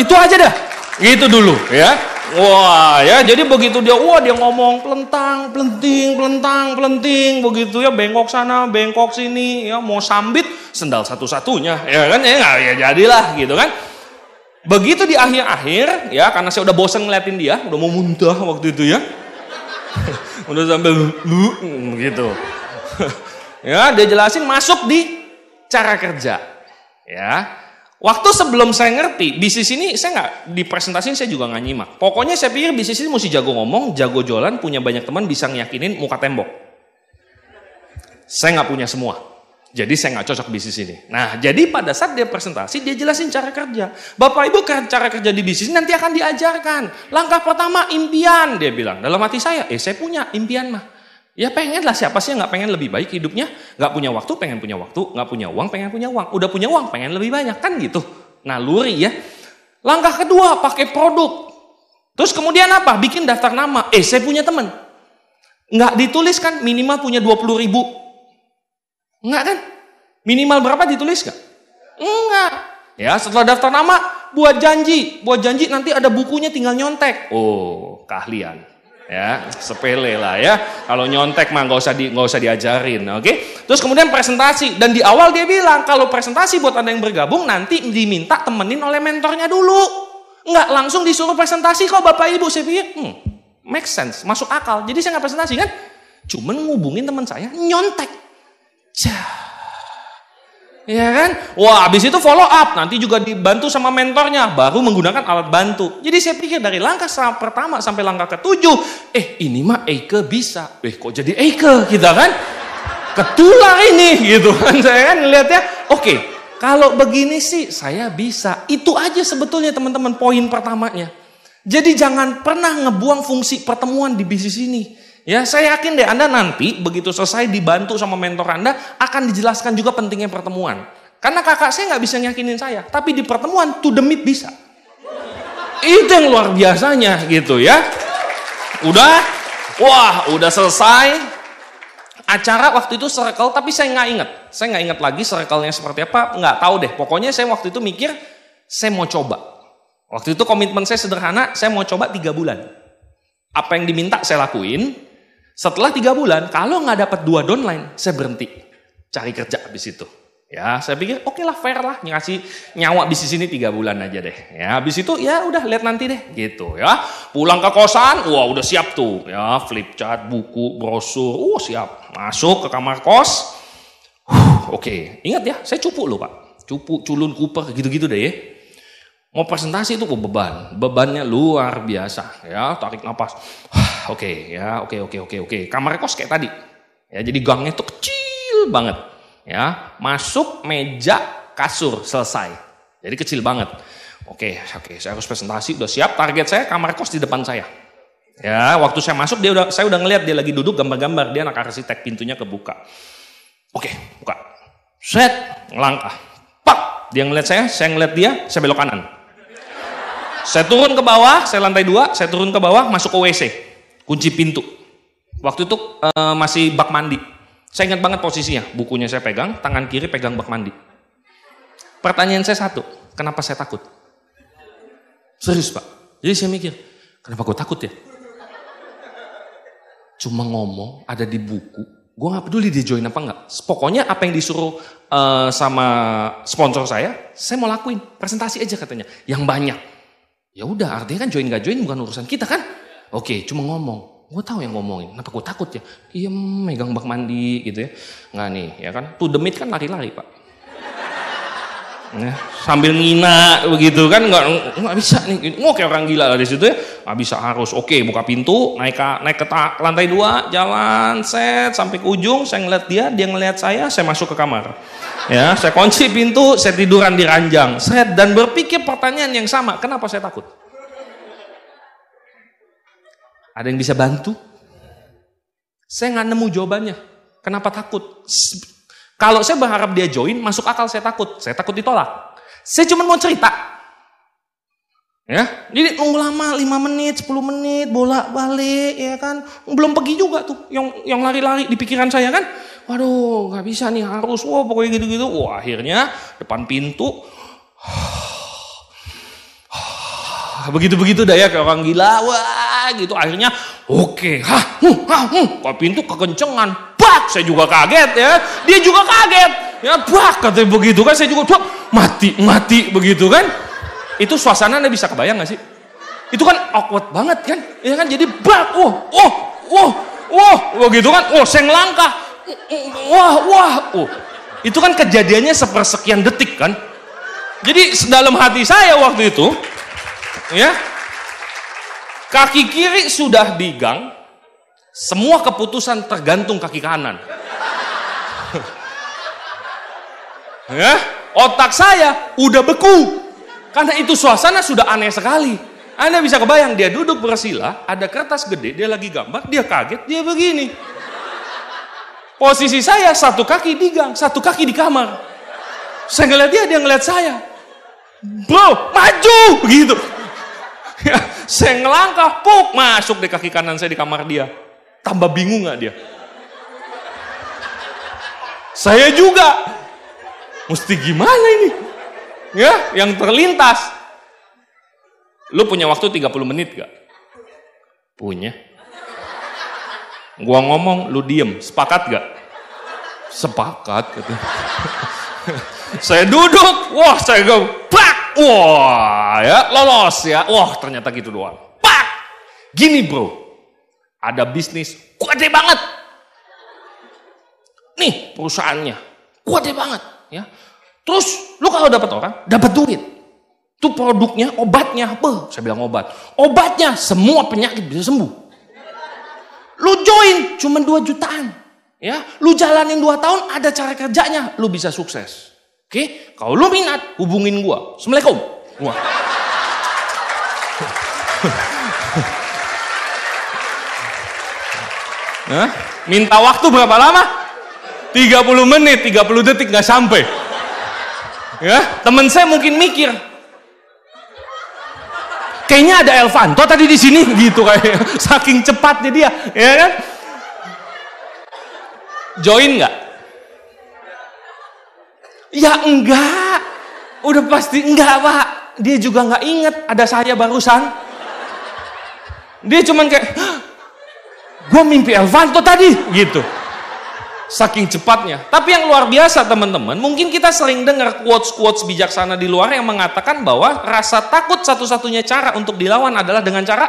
A: Itu aja dah. Gitu dulu ya. Wah ya jadi begitu dia wah dia ngomong pelentang pelenting pelentang pelenting begitu ya bengkok sana bengkok sini ya mau sambit sendal satu-satunya ya kan ya ya jadilah gitu kan Begitu di akhir-akhir, ya karena saya udah bosan ngeliatin dia, udah mau muntah waktu itu ya. udah sampai lu mm, gitu. ya, dia jelasin masuk di cara kerja. Ya. Waktu sebelum saya ngerti, bisnis ini saya nggak di presentasi saya juga nggak nyimak. Pokoknya saya pikir bisnis ini mesti jago ngomong, jago jualan, punya banyak teman, bisa ngiyakinin muka tembok. Saya nggak punya semua. Jadi saya nggak cocok bisnis ini. Nah, jadi pada saat dia presentasi, dia jelasin cara kerja. Bapak Ibu cara kerja di bisnis nanti akan diajarkan. Langkah pertama impian, dia bilang. Dalam hati saya, eh saya punya impian mah. Ya pengen lah siapa sih yang gak pengen lebih baik hidupnya? Gak punya waktu, pengen punya waktu. Gak punya uang, pengen punya uang. Udah punya uang, pengen lebih banyak. Kan gitu. Naluri ya. Langkah kedua, pakai produk. Terus kemudian apa? Bikin daftar nama. Eh saya punya teman. Gak dituliskan minimal punya 20 ribu Enggak kan? Minimal berapa ditulis gak? Enggak. Ya, setelah daftar nama, buat janji. Buat janji nanti ada bukunya tinggal nyontek. Oh, keahlian. Ya, sepele lah ya. Kalau nyontek mah nggak usah di, nggak usah diajarin, oke? Okay? Terus kemudian presentasi dan di awal dia bilang kalau presentasi buat anda yang bergabung nanti diminta temenin oleh mentornya dulu. Enggak langsung disuruh presentasi kok Bapak Ibu. Saya pikir, hmm, make sense, masuk akal. Jadi saya nggak presentasi kan? Cuman ngubungin teman saya nyontek. Ya kan? Wah, habis itu follow up, nanti juga dibantu sama mentornya, baru menggunakan alat bantu. Jadi saya pikir dari langkah pertama sampai langkah ketujuh, eh ini mah Eike bisa. Eh kok jadi Eike kita gitu kan? Ketular ini gitu kan saya kan lihatnya. Oke, kalau begini sih saya bisa. Itu aja sebetulnya teman-teman poin pertamanya. Jadi jangan pernah ngebuang fungsi pertemuan di bisnis ini. Ya, saya yakin deh Anda nanti begitu selesai dibantu sama mentor Anda akan dijelaskan juga pentingnya pertemuan. Karena kakak saya nggak bisa nyakinin saya, tapi di pertemuan to the meet bisa. Itu yang luar biasanya gitu ya. Udah, wah udah selesai. Acara waktu itu circle, tapi saya nggak inget. Saya nggak inget lagi circle-nya seperti apa, nggak tahu deh. Pokoknya saya waktu itu mikir, saya mau coba. Waktu itu komitmen saya sederhana, saya mau coba tiga bulan. Apa yang diminta saya lakuin, setelah tiga bulan, kalau nggak dapat dua downline, saya berhenti cari kerja habis itu. Ya, saya pikir oke okay lah fair lah ngasih nyawa bisnis ini tiga bulan aja deh. Ya, habis itu ya udah lihat nanti deh gitu ya. Pulang ke kosan, wah udah siap tuh ya flip chart, buku, brosur, uh siap. Masuk ke kamar kos, huh, oke. Okay. Ingat ya, saya cupu loh pak, cupu culun kuper gitu-gitu deh ya. Mau presentasi itu beban, bebannya luar biasa ya, tarik napas. oke okay, ya, oke okay, oke okay, oke okay, oke. Kamar kos kayak tadi. Ya, jadi gangnya itu kecil banget. Ya, masuk meja, kasur, selesai. Jadi kecil banget. Oke, okay, oke, okay, saya harus presentasi, udah siap target saya kamar kos di depan saya. Ya, waktu saya masuk dia udah saya udah ngelihat dia lagi duduk gambar-gambar, dia anak arsitek, pintunya kebuka. Oke, okay, buka. Set, langkah. Pak, dia ngeliat saya, saya ngeliat dia, saya belok kanan. Saya turun ke bawah, saya lantai dua, saya turun ke bawah, masuk ke WC, kunci pintu. Waktu itu e, masih bak mandi. Saya ingat banget posisinya, bukunya saya pegang, tangan kiri pegang bak mandi. Pertanyaan saya satu, kenapa saya takut? Serius pak. Jadi saya mikir, kenapa gue takut ya? Cuma ngomong, ada di buku, gue gak peduli dia join apa enggak. Pokoknya apa yang disuruh uh, sama sponsor saya, saya mau lakuin. Presentasi aja katanya, yang banyak. Ya udah, artinya kan join gak join bukan urusan kita kan? Oke, okay, cuma ngomong. Gue tahu yang ngomongin. Kenapa gue takut ya? Iya, megang bak mandi gitu ya. Nggak nih, ya kan? Tuh demit kan lari-lari, Pak. Ya, sambil ngina begitu kan nggak nggak bisa nih mau oh, kayak orang gila dari situ ya nggak bisa harus oke buka pintu naik ke naik ke lantai dua jalan set sampai ke ujung saya ngeliat dia dia ngeliat saya saya masuk ke kamar ya saya kunci pintu saya tiduran di ranjang set dan berpikir pertanyaan yang sama kenapa saya takut ada yang bisa bantu saya nggak nemu jawabannya kenapa takut kalau saya berharap dia join, masuk akal saya takut. Saya takut ditolak. Saya cuma mau cerita. Ya, jadi nunggu lama 5 menit, 10 menit, bolak balik ya kan. Belum pergi juga tuh yang yang lari-lari di pikiran saya kan. Waduh, nggak bisa nih harus. Wah, pokoknya gitu-gitu. Wah, akhirnya depan pintu begitu-begitu dah ya kayak orang gila wah gitu akhirnya oke okay. hah hmm, hah, hah hmm. huh. pintu kekencengan buak saya juga kaget ya dia juga kaget ya buak katanya begitu kan saya juga buak mati mati begitu kan itu suasana anda bisa kebayang gak sih itu kan awkward banget kan ya kan jadi buak oh oh oh oh begitu kan oh seng langkah wah wah oh itu kan kejadiannya sepersekian detik kan jadi dalam hati saya waktu itu ya kaki kiri sudah digang. Semua keputusan tergantung kaki kanan. ya, otak saya udah beku. Karena itu suasana sudah aneh sekali. Anda bisa kebayang dia duduk bersila, ada kertas gede, dia lagi gambar, dia kaget, dia begini. Posisi saya satu kaki di gang, satu kaki di kamar. Saya ngeliat dia, dia ngeliat saya. Bro, maju! Begitu. Ya, saya ngelangkah, puk, masuk di kaki kanan saya di kamar dia tambah bingung gak dia? Saya juga. Mesti gimana ini? Ya, yang terlintas. Lu punya waktu 30 menit gak? Punya. Gua ngomong, lu diem. Sepakat gak? Sepakat. Gitu. saya duduk, wah saya go, pak, wah ya lolos ya, wah ternyata gitu doang. Pak, gini bro, ada bisnis, kuat banget. Nih perusahaannya, kuat banget. ya. Terus lu kalau dapat orang, dapat duit. Itu produknya, obatnya, apa? Saya bilang obat. Obatnya semua penyakit bisa sembuh. Lu join cuma 2 jutaan. Ya, lu jalanin 2 tahun ada cara kerjanya, lu bisa sukses. Oke, okay? kalau lu minat hubungin gua. Assalamualaikum. Wah. Hah? Minta waktu berapa lama? 30 menit, 30 detik nggak sampai. Ya, temen saya mungkin mikir, kayaknya ada Elvan, Tuh tadi di sini gitu kayak saking cepatnya dia, ya kan? Join nggak? Ya enggak, udah pasti enggak pak. Dia juga nggak inget ada saya barusan. Dia cuman kayak, gue mimpi Elvanto tadi gitu saking cepatnya tapi yang luar biasa teman-teman mungkin kita sering dengar quotes-quotes bijaksana di luar yang mengatakan bahwa rasa takut satu-satunya cara untuk dilawan adalah dengan cara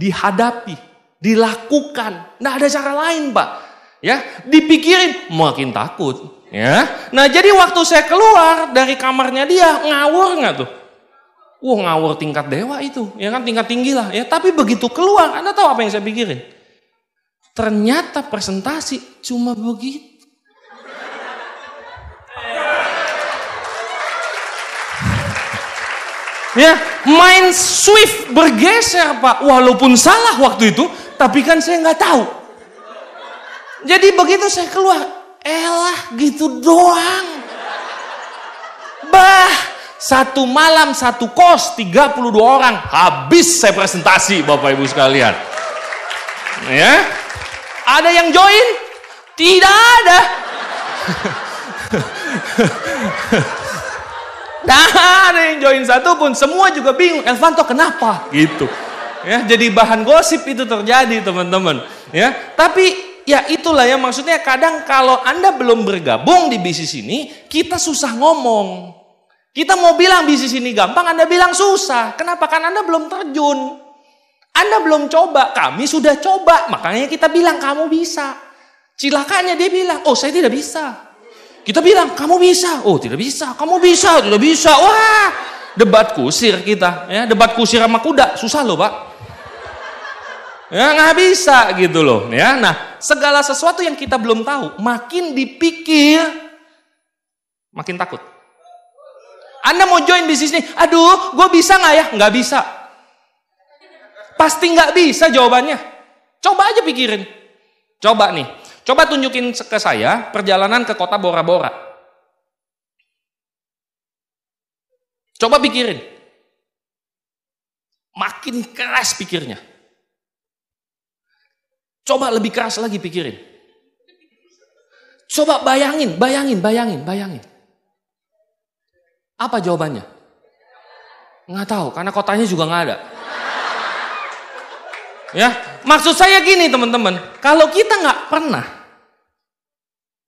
A: dihadapi dilakukan nggak ada cara lain pak ya dipikirin makin takut ya nah jadi waktu saya keluar dari kamarnya dia ngawur nggak tuh Wah wow, ngawur tingkat dewa itu, ya kan tingkat tinggi lah. Ya tapi begitu keluar, anda tahu apa yang saya pikirin? Ternyata presentasi cuma begitu. Ya, main swift bergeser pak. Walaupun salah waktu itu, tapi kan saya nggak tahu. Jadi begitu saya keluar, elah gitu doang. Bah, satu malam satu kos 32 orang habis saya presentasi Bapak Ibu sekalian. Ya, ada yang join? Tidak ada. Tidak nah, ada yang join satu pun semua juga bingung. Elvanto kenapa? Gitu. Ya, jadi bahan gosip itu terjadi, teman-teman. Ya, tapi ya itulah yang maksudnya kadang kalau Anda belum bergabung di bisnis ini, kita susah ngomong. Kita mau bilang bisnis ini gampang, Anda bilang susah. Kenapa? Karena Anda belum terjun. Anda belum coba, kami sudah coba. Makanya kita bilang kamu bisa. Cilakanya dia bilang, oh saya tidak bisa. Kita bilang, kamu bisa. Oh tidak bisa, kamu bisa, tidak bisa. Wah, debat kusir kita. ya Debat kusir sama kuda, susah loh pak. Ya nggak bisa gitu loh. Ya, nah segala sesuatu yang kita belum tahu, makin dipikir, makin takut. Anda mau join bisnis ini, aduh, gue bisa nggak ya? Nggak bisa. Pasti nggak bisa jawabannya. Coba aja pikirin. Coba nih, coba tunjukin ke saya perjalanan ke kota Bora Bora. Coba pikirin. Makin keras pikirnya. Coba lebih keras lagi pikirin. Coba bayangin, bayangin, bayangin, bayangin. Apa jawabannya? Nggak tahu, karena kotanya juga nggak ada. Ya, maksud saya gini teman-teman, kalau kita nggak pernah,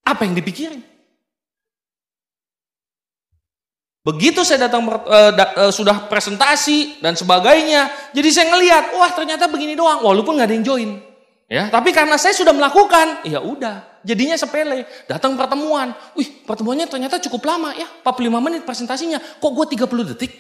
A: apa yang dipikirin? Begitu saya datang uh, da, uh, sudah presentasi dan sebagainya, jadi saya ngelihat, wah ternyata begini doang, walaupun nggak ada yang join. Ya, tapi karena saya sudah melakukan, ya udah, jadinya sepele. Datang pertemuan, wih pertemuannya ternyata cukup lama ya, 45 menit presentasinya, kok gue 30 detik?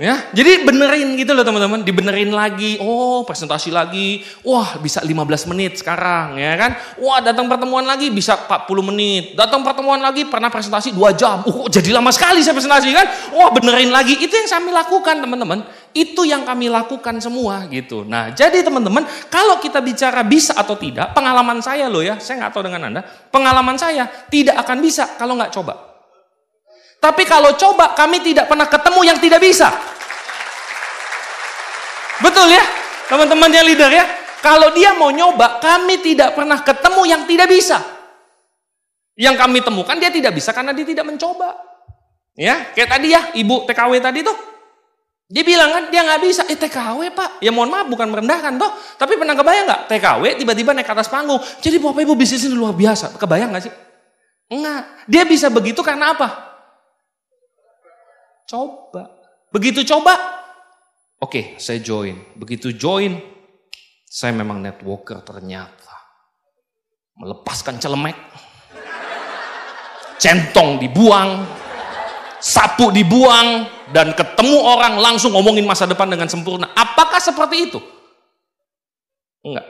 A: Ya, jadi benerin gitu loh teman-teman, dibenerin lagi. Oh, presentasi lagi. Wah, bisa 15 menit sekarang ya kan. Wah, datang pertemuan lagi bisa 40 menit. Datang pertemuan lagi pernah presentasi 2 jam. Uh, jadi lama sekali saya presentasi kan. Wah, benerin lagi. Itu yang kami lakukan teman-teman. Itu yang kami lakukan semua gitu. Nah, jadi teman-teman, kalau kita bicara bisa atau tidak, pengalaman saya loh ya, saya nggak tahu dengan Anda, pengalaman saya tidak akan bisa kalau nggak coba. Tapi kalau coba kami tidak pernah ketemu yang tidak bisa. Betul ya? Teman-teman yang leader ya. Kalau dia mau nyoba, kami tidak pernah ketemu yang tidak bisa. Yang kami temukan dia tidak bisa karena dia tidak mencoba. Ya, kayak tadi ya, ibu TKW tadi tuh. Dia bilang kan dia nggak bisa. Eh TKW pak, ya mohon maaf bukan merendahkan tuh. Tapi pernah kebayang nggak TKW tiba-tiba naik ke atas panggung. Jadi bapak ibu bisnis ini luar biasa. Kebayang nggak sih? Enggak. Dia bisa begitu karena apa? Coba. Begitu coba, oke okay, saya join. Begitu join, saya memang networker ternyata. Melepaskan celemek, centong dibuang, sapu dibuang, dan ketemu orang langsung ngomongin masa depan dengan sempurna. Apakah seperti itu? Enggak.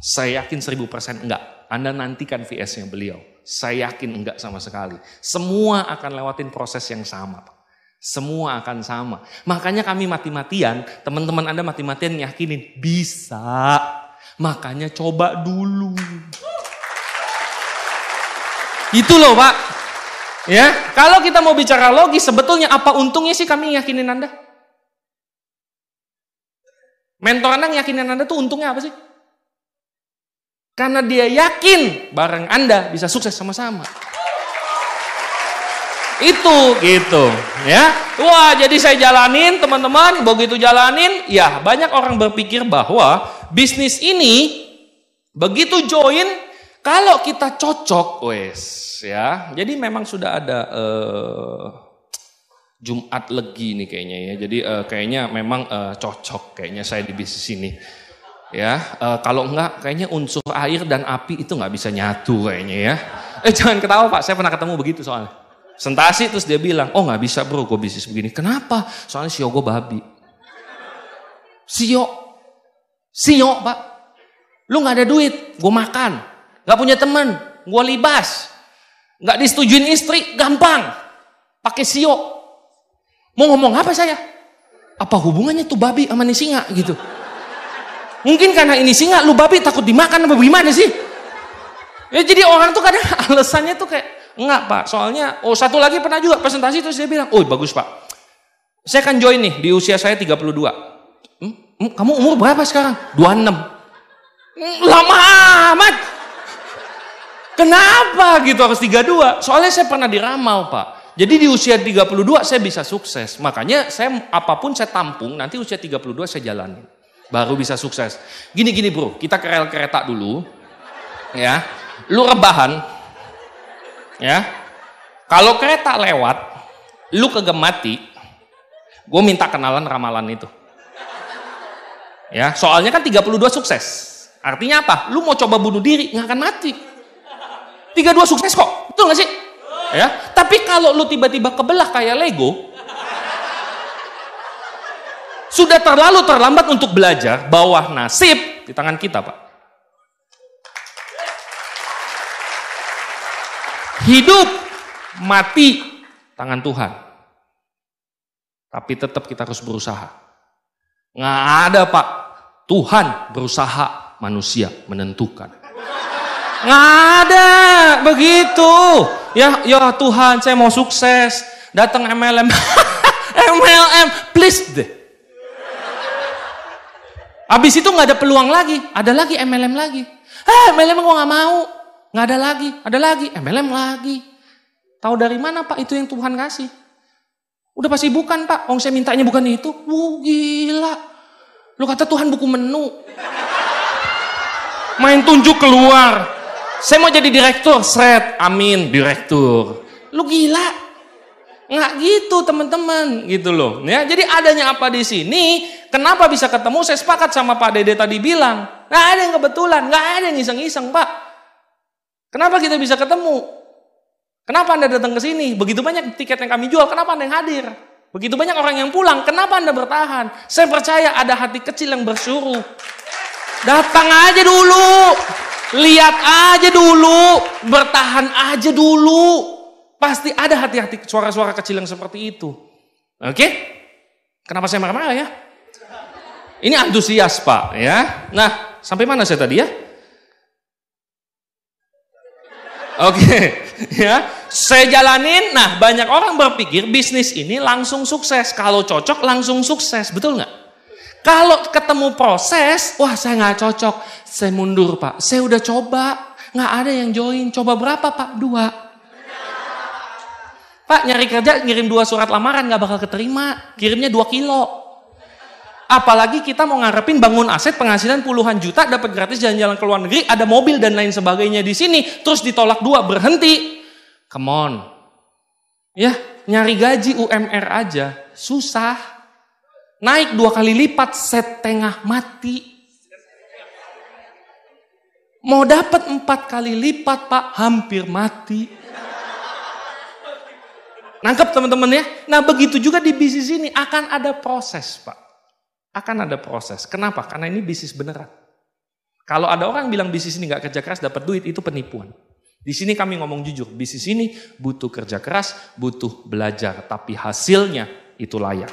A: Saya yakin seribu persen enggak. Anda nantikan VS-nya beliau. Saya yakin enggak sama sekali. Semua akan lewatin proses yang sama. Semua akan sama. Makanya kami mati-matian, teman-teman Anda mati-matian yakinin bisa. Makanya coba dulu. Itu loh Pak. Ya, kalau kita mau bicara logis, sebetulnya apa untungnya sih kami yakinin Anda? Mentor Anda yakinin Anda tuh untungnya apa sih? Karena dia yakin barang Anda bisa sukses sama-sama itu gitu ya wah jadi saya jalanin teman-teman begitu jalanin ya banyak orang berpikir bahwa bisnis ini begitu join kalau kita cocok wes ya jadi memang sudah ada uh, Jumat legi nih kayaknya ya jadi uh, kayaknya memang uh, cocok kayaknya saya di bisnis ini ya uh, kalau enggak kayaknya unsur air dan api itu nggak bisa nyatu kayaknya ya eh jangan ketawa pak saya pernah ketemu begitu soalnya Sentasi terus dia bilang, oh nggak bisa bro, gue bisnis begini. Kenapa? Soalnya sio gue babi. Sio, sio pak. Lu nggak ada duit, gue makan. Nggak punya teman, gue libas. Nggak disetujuin istri, gampang. Pakai sio. Mau ngomong apa saya? Apa hubungannya tuh babi sama nih singa gitu? Mungkin karena ini singa, lu babi takut dimakan apa gimana sih? Ya jadi orang tuh kadang alasannya tuh kayak Enggak pak, soalnya, oh satu lagi pernah juga presentasi terus dia bilang, oh bagus pak, saya akan join nih di usia saya 32. Hmm, kamu umur berapa sekarang? 26. lama amat. Kenapa gitu harus 32? Soalnya saya pernah diramal pak. Jadi di usia 32 saya bisa sukses. Makanya saya apapun saya tampung, nanti usia 32 saya jalani. Baru bisa sukses. Gini-gini bro, kita ke rel kereta dulu. Ya, lu rebahan, Ya. Kalau kereta lewat, lu kegemati, gue minta kenalan ramalan itu. Ya, soalnya kan 32 sukses. Artinya apa? Lu mau coba bunuh diri, nggak akan mati. 32 sukses kok, betul nggak sih? Ya, tapi kalau lu tiba-tiba kebelah kayak Lego, sudah terlalu terlambat untuk belajar bahwa nasib di tangan kita, Pak. Hidup, mati, tangan Tuhan. Tapi tetap kita harus berusaha. Nggak ada pak, Tuhan berusaha, manusia menentukan. Nggak ada, begitu. Ya, ya Tuhan saya mau sukses, datang MLM. MLM, please deh. Abis itu nggak ada peluang lagi, ada lagi MLM lagi. Eh, MLM gue nggak mau. Nggak ada lagi, ada lagi, MLM lagi. Tahu dari mana Pak itu yang Tuhan kasih? Udah pasti bukan Pak, Ong saya mintanya bukan itu. Wuh gila, lu kata Tuhan buku menu. Main tunjuk keluar. Saya mau jadi direktur, seret, amin, direktur. Lu gila, nggak gitu teman-teman gitu loh ya jadi adanya apa di sini kenapa bisa ketemu saya sepakat sama Pak Dede tadi bilang nggak ada yang kebetulan nggak ada yang iseng-iseng Pak Kenapa kita bisa ketemu? Kenapa Anda datang ke sini? Begitu banyak tiket yang kami jual, kenapa Anda yang hadir? Begitu banyak orang yang pulang, kenapa Anda bertahan? Saya percaya ada hati kecil yang bersuruh. Datang aja dulu. Lihat aja dulu, bertahan aja dulu. Pasti ada hati-hati suara-suara kecil yang seperti itu. Oke? Okay? Kenapa saya marah-marah ya? Ini antusias, Pak, ya. Nah, sampai mana saya tadi ya? Oke, okay. ya. Saya jalanin. Nah, banyak orang berpikir bisnis ini langsung sukses. Kalau cocok langsung sukses, betul nggak? Kalau ketemu proses, wah saya nggak cocok, saya mundur pak. Saya udah coba, nggak ada yang join. Coba berapa pak? Dua. Pak nyari kerja ngirim dua surat lamaran nggak bakal keterima, kirimnya dua kilo. Apalagi kita mau ngarepin bangun aset penghasilan puluhan juta, dapat gratis jalan-jalan ke luar negeri, ada mobil dan lain sebagainya di sini, terus ditolak dua, berhenti. Come on. Ya, nyari gaji UMR aja, susah. Naik dua kali lipat, set tengah mati. Mau dapat empat kali lipat, Pak, hampir mati. Nangkep teman-teman ya? Nah begitu juga di bisnis ini akan ada proses Pak akan ada proses. Kenapa? Karena ini bisnis beneran. Kalau ada orang bilang bisnis ini nggak kerja keras dapat duit, itu penipuan. Di sini kami ngomong jujur, bisnis ini butuh kerja keras, butuh belajar, tapi hasilnya itu layak.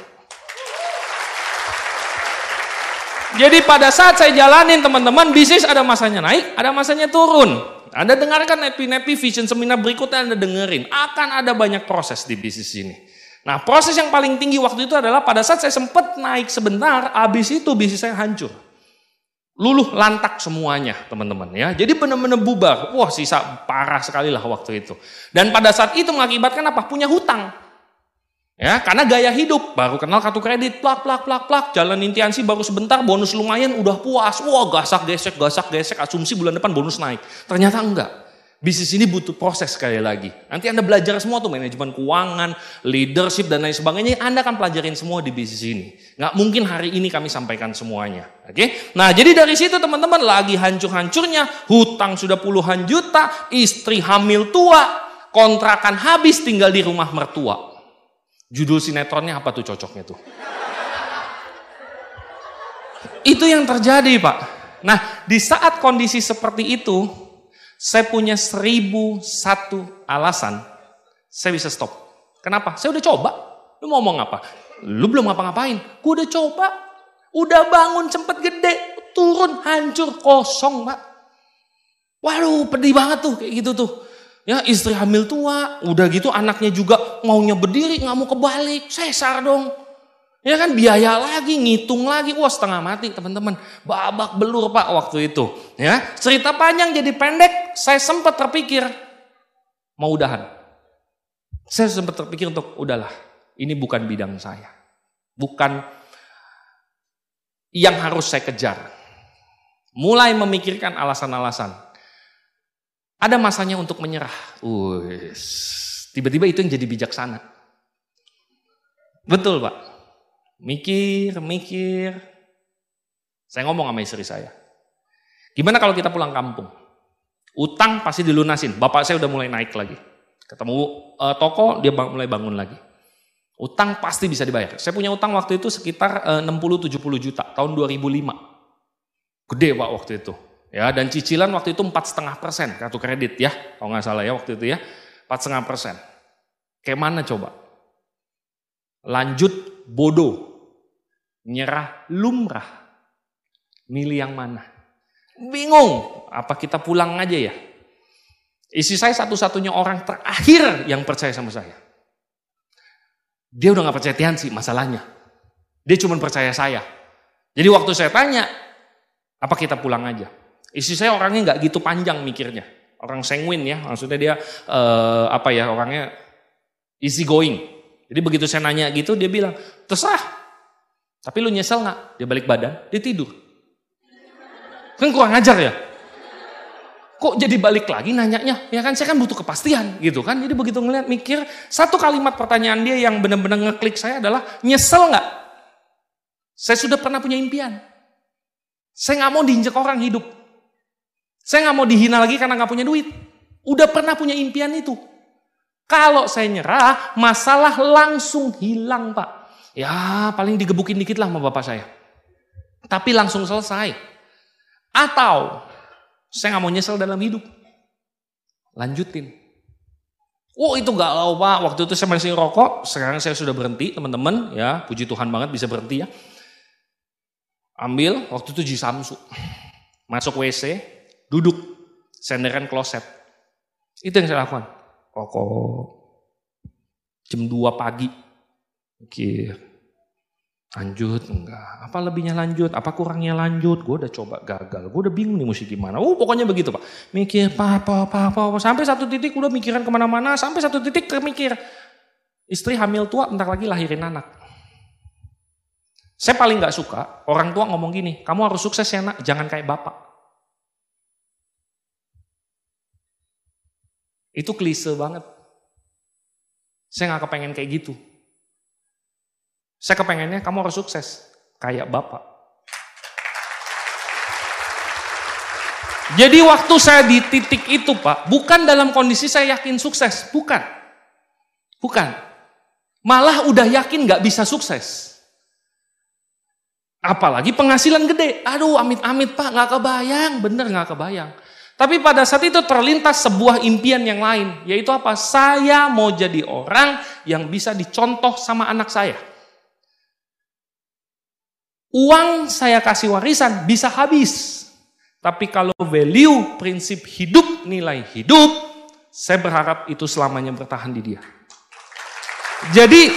A: Jadi pada saat saya jalanin teman-teman, bisnis ada masanya naik, ada masanya turun. Anda dengarkan Epi Nepi Vision Seminar berikutnya Anda dengerin. Akan ada banyak proses di bisnis ini. Nah proses yang paling tinggi waktu itu adalah pada saat saya sempat naik sebentar, habis itu bisnis saya hancur. Luluh lantak semuanya teman-teman ya. Jadi benar-benar bubar. Wah sisa parah sekali lah waktu itu. Dan pada saat itu mengakibatkan apa? Punya hutang. Ya, karena gaya hidup, baru kenal kartu kredit, plak, plak, plak, plak, jalan intiansi baru sebentar, bonus lumayan, udah puas, wah gasak, gesek, gasak, gesek, asumsi bulan depan bonus naik. Ternyata enggak. Bisnis ini butuh proses sekali lagi. Nanti Anda belajar semua tuh manajemen keuangan, leadership dan lain sebagainya. Anda akan pelajarin semua di bisnis ini. Nggak mungkin hari ini kami sampaikan semuanya. Oke? Okay? Nah jadi dari situ teman-teman lagi hancur-hancurnya. Hutang sudah puluhan juta, istri hamil tua, kontrakan habis tinggal di rumah mertua. Judul sinetronnya apa tuh cocoknya tuh? Itu yang terjadi pak. Nah di saat kondisi seperti itu saya punya seribu satu alasan, saya bisa stop. Kenapa? Saya udah coba. Lu mau ngomong apa? Lu belum ngapa-ngapain. Gue udah coba. Udah bangun cepet gede. Turun hancur kosong pak. Waduh pedih banget tuh kayak gitu tuh. Ya istri hamil tua, udah gitu anaknya juga maunya berdiri, nggak mau kebalik, sesar dong. Ya kan biaya lagi, ngitung lagi, wah setengah mati teman-teman. Babak belur pak waktu itu. Ya cerita panjang jadi pendek, saya sempat terpikir mau udahan. Saya sempat terpikir untuk udahlah, ini bukan bidang saya. Bukan yang harus saya kejar. Mulai memikirkan alasan-alasan. Ada masanya untuk menyerah. Tiba-tiba itu yang jadi bijaksana. Betul Pak. Mikir, mikir. Saya ngomong sama istri saya. Gimana kalau kita pulang kampung? Utang pasti dilunasin. Bapak saya udah mulai naik lagi. Ketemu uh, toko, dia bang, mulai bangun lagi. Utang pasti bisa dibayar. Saya punya utang waktu itu sekitar eh, uh, 60-70 juta tahun 2005. Gede pak waktu itu. Ya, dan cicilan waktu itu 4,5 persen kartu kredit ya, kalau nggak salah ya waktu itu ya, 4,5 persen. Kayak mana coba? Lanjut bodoh, nyerah lumrah, milih yang mana? Bingung, apa kita pulang aja ya? Isi saya satu-satunya orang terakhir yang percaya sama saya. Dia udah gak percaya Tian sih masalahnya. Dia cuma percaya saya. Jadi waktu saya tanya, apa kita pulang aja? Isi saya orangnya nggak gitu panjang mikirnya. Orang sanguin ya, maksudnya dia eh, apa ya orangnya easy going. Jadi begitu saya nanya gitu dia bilang, terserah. Tapi lu nyesel nggak? Dia balik badan, dia tidur. Kan kurang ajar ya kok jadi balik lagi nanyanya? Ya kan saya kan butuh kepastian gitu kan. Jadi begitu ngeliat mikir, satu kalimat pertanyaan dia yang benar-benar ngeklik saya adalah nyesel nggak? Saya sudah pernah punya impian. Saya nggak mau diinjek orang hidup. Saya nggak mau dihina lagi karena nggak punya duit. Udah pernah punya impian itu. Kalau saya nyerah, masalah langsung hilang pak. Ya paling digebukin dikit lah sama bapak saya. Tapi langsung selesai. Atau saya nggak mau nyesel dalam hidup. Lanjutin. Oh itu galau pak, waktu itu saya masih rokok, sekarang saya sudah berhenti teman-teman ya, puji Tuhan banget bisa berhenti ya. Ambil, waktu itu Jisamsu, masuk WC, duduk, senderan kloset. Itu yang saya lakukan, rokok, jam 2 pagi, Oke. Lanjut enggak? Apa lebihnya lanjut? Apa kurangnya lanjut? Gue udah coba gagal. Gue udah bingung nih mesti gimana. uh pokoknya begitu pak. Mikir apa apa apa sampai satu titik udah mikiran kemana-mana. Sampai satu titik termikir. Istri hamil tua bentar lagi lahirin anak. Saya paling nggak suka orang tua ngomong gini. Kamu harus sukses ya nak. Jangan kayak bapak. Itu klise banget. Saya nggak kepengen kayak gitu. Saya kepengennya kamu harus sukses, kayak Bapak. Jadi waktu saya di titik itu Pak, bukan dalam kondisi saya yakin sukses, bukan. Bukan. Malah udah yakin nggak bisa sukses. Apalagi penghasilan gede. Aduh amit-amit Pak, nggak kebayang, bener nggak kebayang. Tapi pada saat itu terlintas sebuah impian yang lain, yaitu apa? Saya mau jadi orang yang bisa dicontoh sama anak saya. Uang saya kasih warisan bisa habis. Tapi kalau value, prinsip hidup, nilai hidup, saya berharap itu selamanya bertahan di dia. Jadi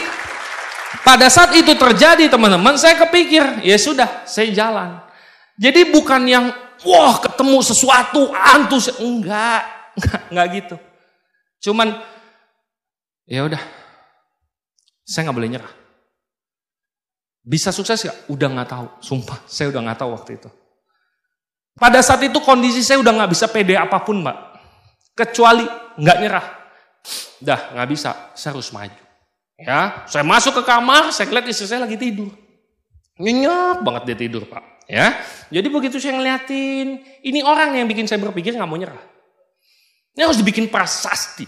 A: pada saat itu terjadi teman-teman, saya kepikir, ya sudah, saya jalan. Jadi bukan yang, wah ketemu sesuatu, antus, enggak, enggak, enggak gitu. Cuman, ya udah, saya nggak boleh nyerah. Bisa sukses gak? Udah gak tahu. Sumpah, saya udah gak tahu waktu itu. Pada saat itu kondisi saya udah gak bisa pede apapun, Mbak. Kecuali gak nyerah. Dah, gak bisa. Saya harus maju. Ya, saya masuk ke kamar, saya lihat istri saya lagi tidur. Nyenyak banget dia tidur, Pak. Ya, jadi begitu saya ngeliatin, ini orang yang bikin saya berpikir gak mau nyerah. Ini harus dibikin prasasti.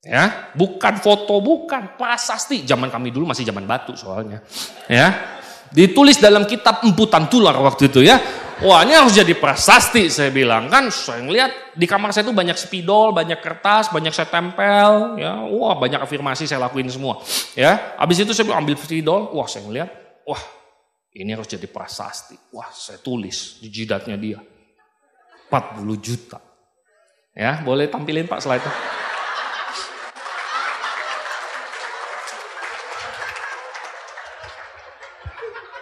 A: Ya, bukan foto, bukan prasasti. Zaman kami dulu masih zaman batu soalnya. Ya. Ditulis dalam kitab emputan tular waktu itu ya. Wah ini harus jadi prasasti saya bilang kan saya ngeliat di kamar saya itu banyak spidol, banyak kertas, banyak saya tempel ya wah banyak afirmasi saya lakuin semua ya habis itu saya ambil spidol wah saya ngeliat wah ini harus jadi prasasti wah saya tulis di jidatnya dia 40 juta ya boleh tampilin pak slide -nya.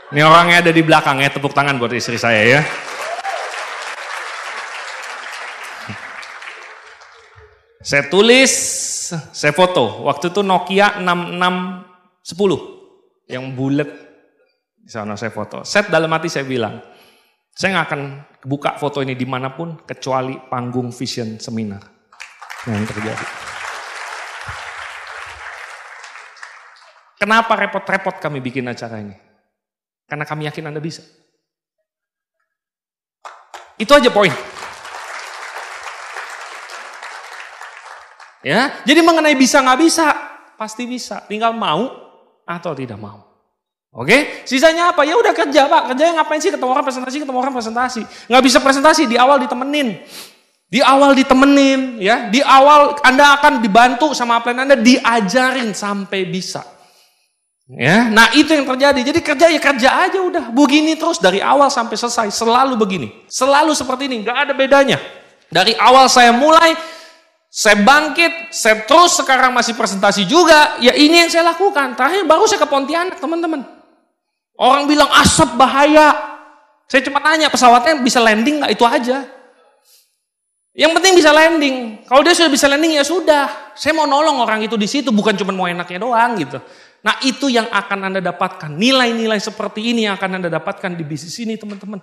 A: Ini orangnya ada di belakang ya, tepuk tangan buat istri saya ya. Saya tulis, saya foto. Waktu itu Nokia 6610 yang bulat. Di sana saya foto. Set dalam hati saya bilang, saya nggak akan buka foto ini dimanapun kecuali panggung Vision Seminar nah, yang terjadi. Kenapa repot-repot kami bikin acara ini? Karena kami yakin Anda bisa. Itu aja poin. Ya, jadi mengenai bisa nggak bisa, pasti bisa. Tinggal mau atau tidak mau. Oke, sisanya apa? Ya udah kerja pak, kerja yang ngapain sih? Ketemu orang presentasi, ketemu orang presentasi. Nggak bisa presentasi di awal ditemenin, di awal ditemenin, ya, di awal Anda akan dibantu sama plan Anda diajarin sampai bisa. Ya, nah itu yang terjadi. Jadi kerja ya kerja aja udah. Begini terus dari awal sampai selesai selalu begini. Selalu seperti ini, nggak ada bedanya. Dari awal saya mulai, saya bangkit, saya terus sekarang masih presentasi juga. Ya ini yang saya lakukan. Terakhir baru saya ke Pontianak, teman-teman. Orang bilang asap bahaya. Saya cuma tanya pesawatnya bisa landing nggak itu aja. Yang penting bisa landing. Kalau dia sudah bisa landing ya sudah. Saya mau nolong orang itu di situ bukan cuma mau enaknya doang gitu. Nah itu yang akan Anda dapatkan. Nilai-nilai seperti ini yang akan Anda dapatkan di bisnis ini teman-teman.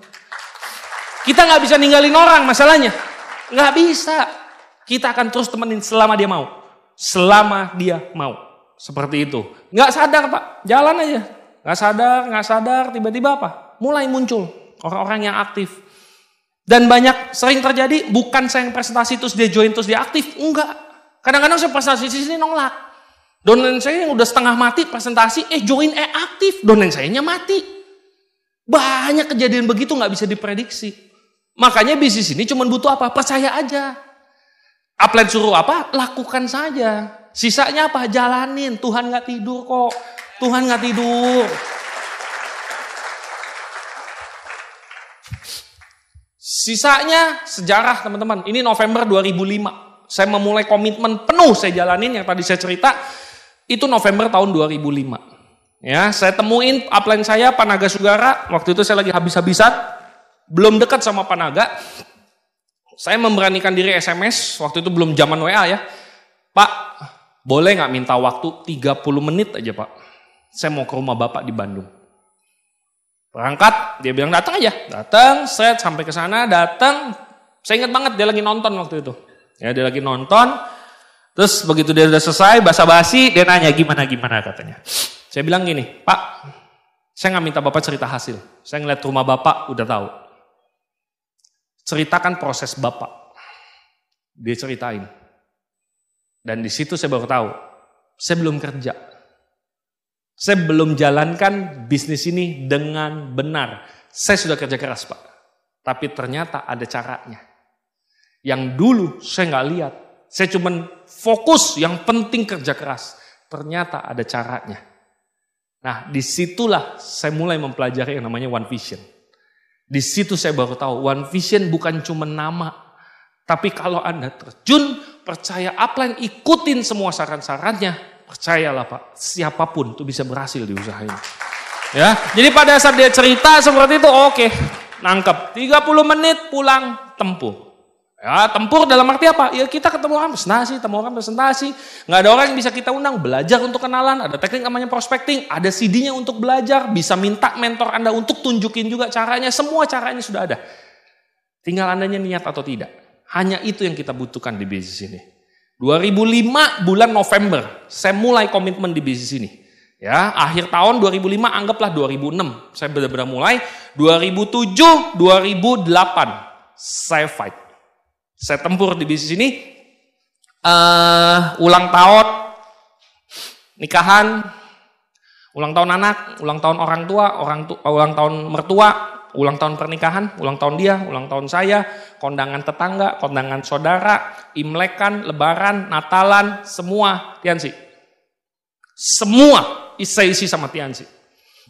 A: Kita nggak bisa ninggalin orang masalahnya. Nggak bisa. Kita akan terus temenin selama dia mau. Selama dia mau. Seperti itu. Nggak sadar pak, jalan aja. Nggak sadar, nggak sadar, tiba-tiba apa? Mulai muncul orang-orang yang aktif. Dan banyak sering terjadi bukan saya yang presentasi terus dia join terus dia aktif. Enggak. Kadang-kadang saya presentasi di sini nolak. Donen saya yang udah setengah mati presentasi, eh join eh aktif, donen sayanya mati. Banyak kejadian begitu nggak bisa diprediksi. Makanya bisnis ini cuma butuh apa? Percaya aja. Upline suruh apa? Lakukan saja. Sisanya apa? Jalanin. Tuhan nggak tidur kok. Tuhan nggak tidur. Sisanya sejarah teman-teman. Ini November 2005. Saya memulai komitmen penuh saya jalanin yang tadi saya cerita. Itu November tahun 2005. Ya, saya temuin upline saya Panaga Sugara, waktu itu saya lagi habis-habisan, belum dekat sama Panaga. Saya memberanikan diri SMS, waktu itu belum zaman WA ya. Pak, boleh nggak minta waktu 30 menit aja Pak? Saya mau ke rumah Bapak di Bandung. Berangkat, dia bilang datang aja. Datang, set sampai ke sana, datang. Saya ingat banget dia lagi nonton waktu itu. Ya, dia lagi nonton, Terus begitu dia udah selesai basa-basi, dia nanya gimana-gimana katanya. Saya bilang gini, Pak, saya nggak minta Bapak cerita hasil. Saya ngeliat rumah Bapak udah tahu. Ceritakan proses Bapak. Dia ceritain. Dan di situ saya baru tahu, saya belum kerja. Saya belum jalankan bisnis ini dengan benar. Saya sudah kerja keras Pak. Tapi ternyata ada caranya. Yang dulu saya nggak lihat, saya cuma fokus yang penting kerja keras. Ternyata ada caranya. Nah, disitulah saya mulai mempelajari yang namanya One Vision. Di situ saya baru tahu One Vision bukan cuma nama, tapi kalau Anda terjun, percaya upline, ikutin semua saran-sarannya, percayalah Pak, siapapun itu bisa berhasil di usaha ini. Ya, jadi pada saat dia cerita seperti itu, oke, okay, nangkep. 30 menit pulang tempuh. Ya, tempur dalam arti apa? Ya kita ketemu orang presentasi, ketemu orang presentasi. Nggak ada orang yang bisa kita undang, belajar untuk kenalan. Ada teknik namanya prospecting, ada CD-nya untuk belajar. Bisa minta mentor Anda untuk tunjukin juga caranya. Semua caranya sudah ada. Tinggal Andanya niat atau tidak. Hanya itu yang kita butuhkan di bisnis ini. 2005 bulan November, saya mulai komitmen di bisnis ini. Ya, akhir tahun 2005 anggaplah 2006. Saya benar-benar mulai 2007, 2008 saya fight saya tempur di bisnis ini uh, eh, ulang tahun nikahan ulang tahun anak ulang tahun orang tua orang tu, eh, ulang tahun mertua ulang tahun pernikahan ulang tahun dia ulang tahun saya kondangan tetangga kondangan saudara imlekan lebaran natalan semua tiansi semua isi isi sama tiansi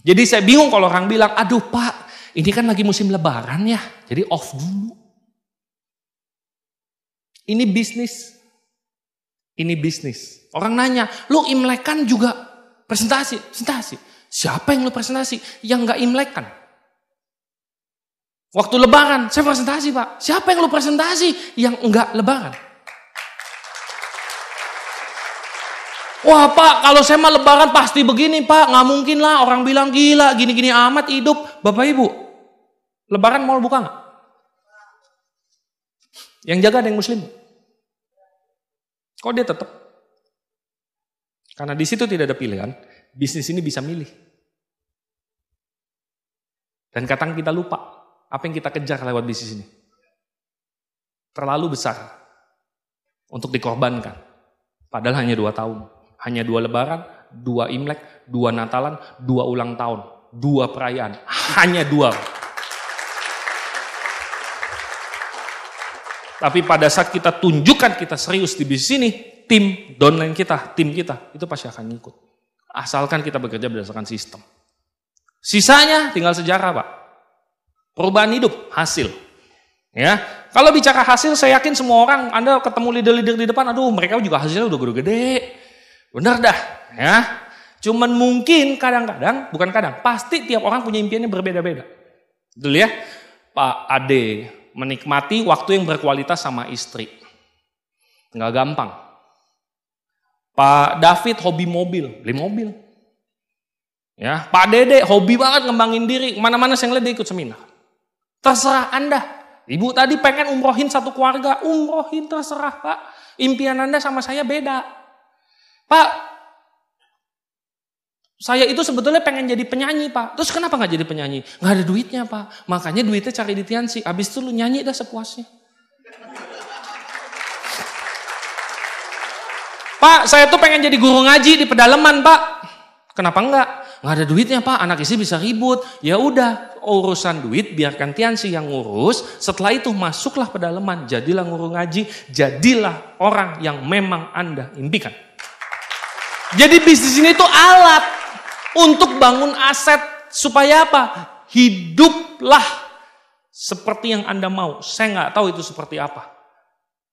A: jadi saya bingung kalau orang bilang aduh pak ini kan lagi musim lebaran ya jadi off dulu ini bisnis. Ini bisnis. Orang nanya, lu imlekan juga presentasi? Presentasi. Siapa yang lu presentasi? Yang nggak imlekan. Waktu lebaran, saya presentasi pak. Siapa yang lu presentasi? Yang nggak lebaran. Wah pak, kalau saya mah lebaran pasti begini pak. Nggak mungkin lah orang bilang gila, gini-gini amat hidup. Bapak ibu, lebaran mau buka nggak? Yang jaga ada yang muslim. Kok dia tetap? Karena di situ tidak ada pilihan, bisnis ini bisa milih. Dan kadang kita lupa apa yang kita kejar lewat bisnis ini. Terlalu besar untuk dikorbankan. Padahal hanya dua tahun. Hanya dua lebaran, dua imlek, dua natalan, dua ulang tahun, dua perayaan. Hanya dua. Tapi pada saat kita tunjukkan kita serius di bisnis ini, tim downline kita, tim kita, itu pasti akan ngikut. Asalkan kita bekerja berdasarkan sistem. Sisanya tinggal sejarah, Pak. Perubahan hidup, hasil. Ya, kalau bicara hasil, saya yakin semua orang Anda ketemu leader-leader di depan, aduh mereka juga hasilnya udah gede-gede. Benar dah, ya. Cuman mungkin kadang-kadang, bukan kadang, pasti tiap orang punya impiannya berbeda-beda. Betul ya? Pak Ade, menikmati waktu yang berkualitas sama istri. Nggak gampang. Pak David hobi mobil, beli mobil. Ya, Pak Dede hobi banget ngembangin diri, mana-mana saya ngeliat dia ikut seminar. Terserah Anda. Ibu tadi pengen umrohin satu keluarga, umrohin terserah Pak. Impian Anda sama saya beda. Pak, saya itu sebetulnya pengen jadi penyanyi pak. Terus kenapa nggak jadi penyanyi? Nggak ada duitnya pak. Makanya duitnya cari di Tiansi. Abis itu lu nyanyi dah sepuasnya. Pak, saya tuh pengen jadi guru ngaji di pedalaman pak. Kenapa enggak? Nggak ada duitnya pak, anak istri bisa ribut. Ya udah, urusan duit biarkan Tiansi yang ngurus. Setelah itu masuklah pedalaman, jadilah guru ngaji, jadilah orang yang memang Anda impikan. Jadi bisnis ini tuh alat untuk bangun aset supaya apa? Hiduplah seperti yang Anda mau. Saya nggak tahu itu seperti apa.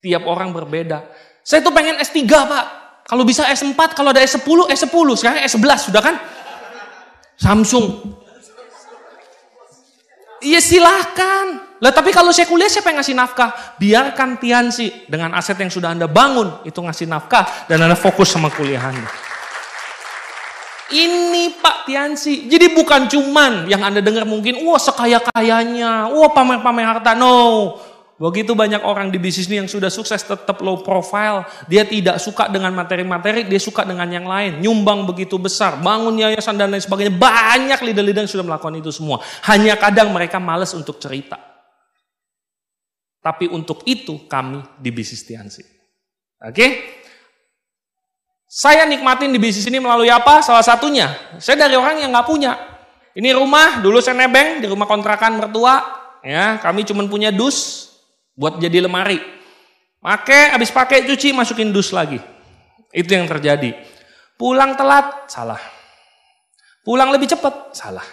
A: Tiap orang berbeda. Saya tuh pengen S3, Pak. Kalau bisa S4, kalau ada S10, S10. Sekarang S11, sudah kan? Samsung. Iya silahkan. Lah tapi kalau saya kuliah siapa yang ngasih nafkah? Biarkan Tiansi dengan aset yang sudah Anda bangun itu ngasih nafkah dan Anda fokus sama kuliah Anda. Ini Pak Tiansi. Jadi bukan cuman yang Anda dengar mungkin, wah sekaya-kayanya, wah pamer-pamer harta. No. Begitu banyak orang di bisnis ini yang sudah sukses tetap low profile. Dia tidak suka dengan materi-materi, dia suka dengan yang lain. Nyumbang begitu besar, bangun yayasan dan lain sebagainya. Banyak leader-leader yang sudah melakukan itu semua. Hanya kadang mereka males untuk cerita. Tapi untuk itu kami di bisnis Tiansi. Oke? Okay? Saya nikmatin di bisnis ini melalui apa? Salah satunya, saya dari orang yang nggak punya. Ini rumah, dulu saya nebeng di rumah kontrakan mertua, ya kami cuma punya dus buat jadi lemari. Pakai, habis pakai cuci, masukin dus lagi. Itu yang terjadi. Pulang telat, salah. Pulang lebih cepat, salah.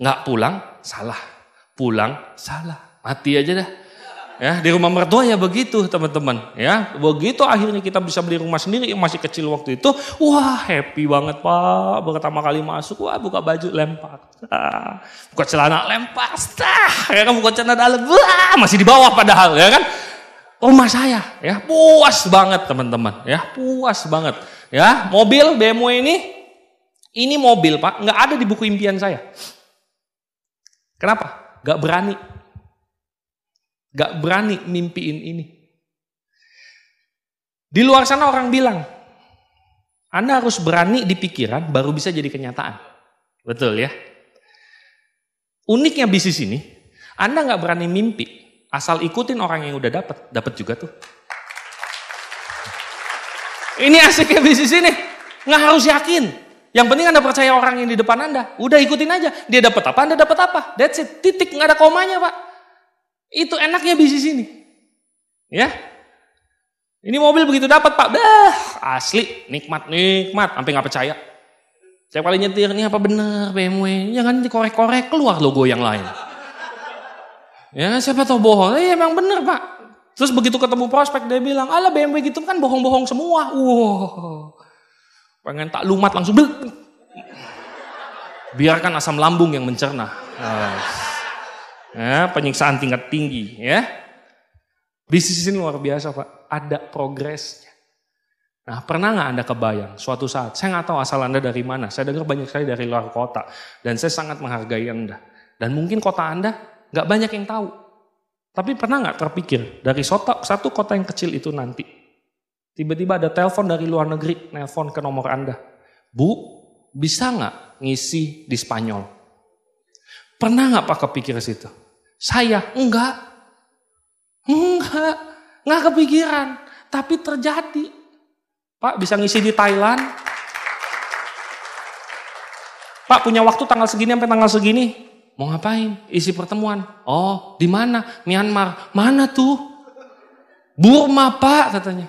A: Nggak pulang, salah. Pulang, salah. Mati aja dah. Ya, di rumah mertua ya begitu teman-teman. Ya, begitu akhirnya kita bisa beli rumah sendiri yang masih kecil waktu itu. Wah happy banget pak. Pertama kali masuk, wah buka baju lempar. Ah, buka celana lempar. Stah, ya kan buka celana dalam. Wah, masih di bawah padahal ya kan. Rumah saya ya puas banget teman-teman. Ya puas banget. Ya mobil BMW ini ini mobil pak nggak ada di buku impian saya. Kenapa? Gak berani Gak berani mimpiin ini. Di luar sana orang bilang, Anda harus berani di pikiran baru bisa jadi kenyataan. Betul ya? Uniknya bisnis ini, Anda gak berani mimpi, asal ikutin orang yang udah dapet, dapet juga tuh. Ini asiknya bisnis ini, nggak harus yakin. Yang penting Anda percaya orang yang di depan Anda. Udah ikutin aja. Dia dapat apa, Anda dapat apa. That's it. Titik, nggak ada komanya, Pak. Itu enaknya bisnis ini. Ya. Ini mobil begitu dapat Pak, dah asli nikmat nikmat, sampai nggak percaya. Saya paling nyetir ini apa benar BMW? Jangan ya dikorek-korek keluar logo yang lain. Ya kan, siapa tahu bohong. Eh emang bener pak. Terus begitu ketemu prospek dia bilang, ala BMW gitu kan bohong-bohong semua. Wow. Pengen tak lumat langsung. Biarkan asam lambung yang mencerna. Nah ya, penyiksaan tingkat tinggi ya. Bisnis ini luar biasa Pak, ada progresnya. Nah pernah nggak Anda kebayang suatu saat, saya nggak tahu asal Anda dari mana, saya dengar banyak sekali dari luar kota, dan saya sangat menghargai Anda. Dan mungkin kota Anda nggak banyak yang tahu. Tapi pernah nggak terpikir dari satu kota yang kecil itu nanti, tiba-tiba ada telepon dari luar negeri, telepon ke nomor Anda. Bu, bisa nggak ngisi di Spanyol? Pernah nggak Pak kepikiran situ? Saya enggak. Enggak. Enggak kepikiran. Tapi terjadi. Pak bisa ngisi di Thailand. Pak punya waktu tanggal segini sampai tanggal segini. Mau ngapain? Isi pertemuan. Oh, di mana? Myanmar. Mana tuh? Burma, Pak, katanya.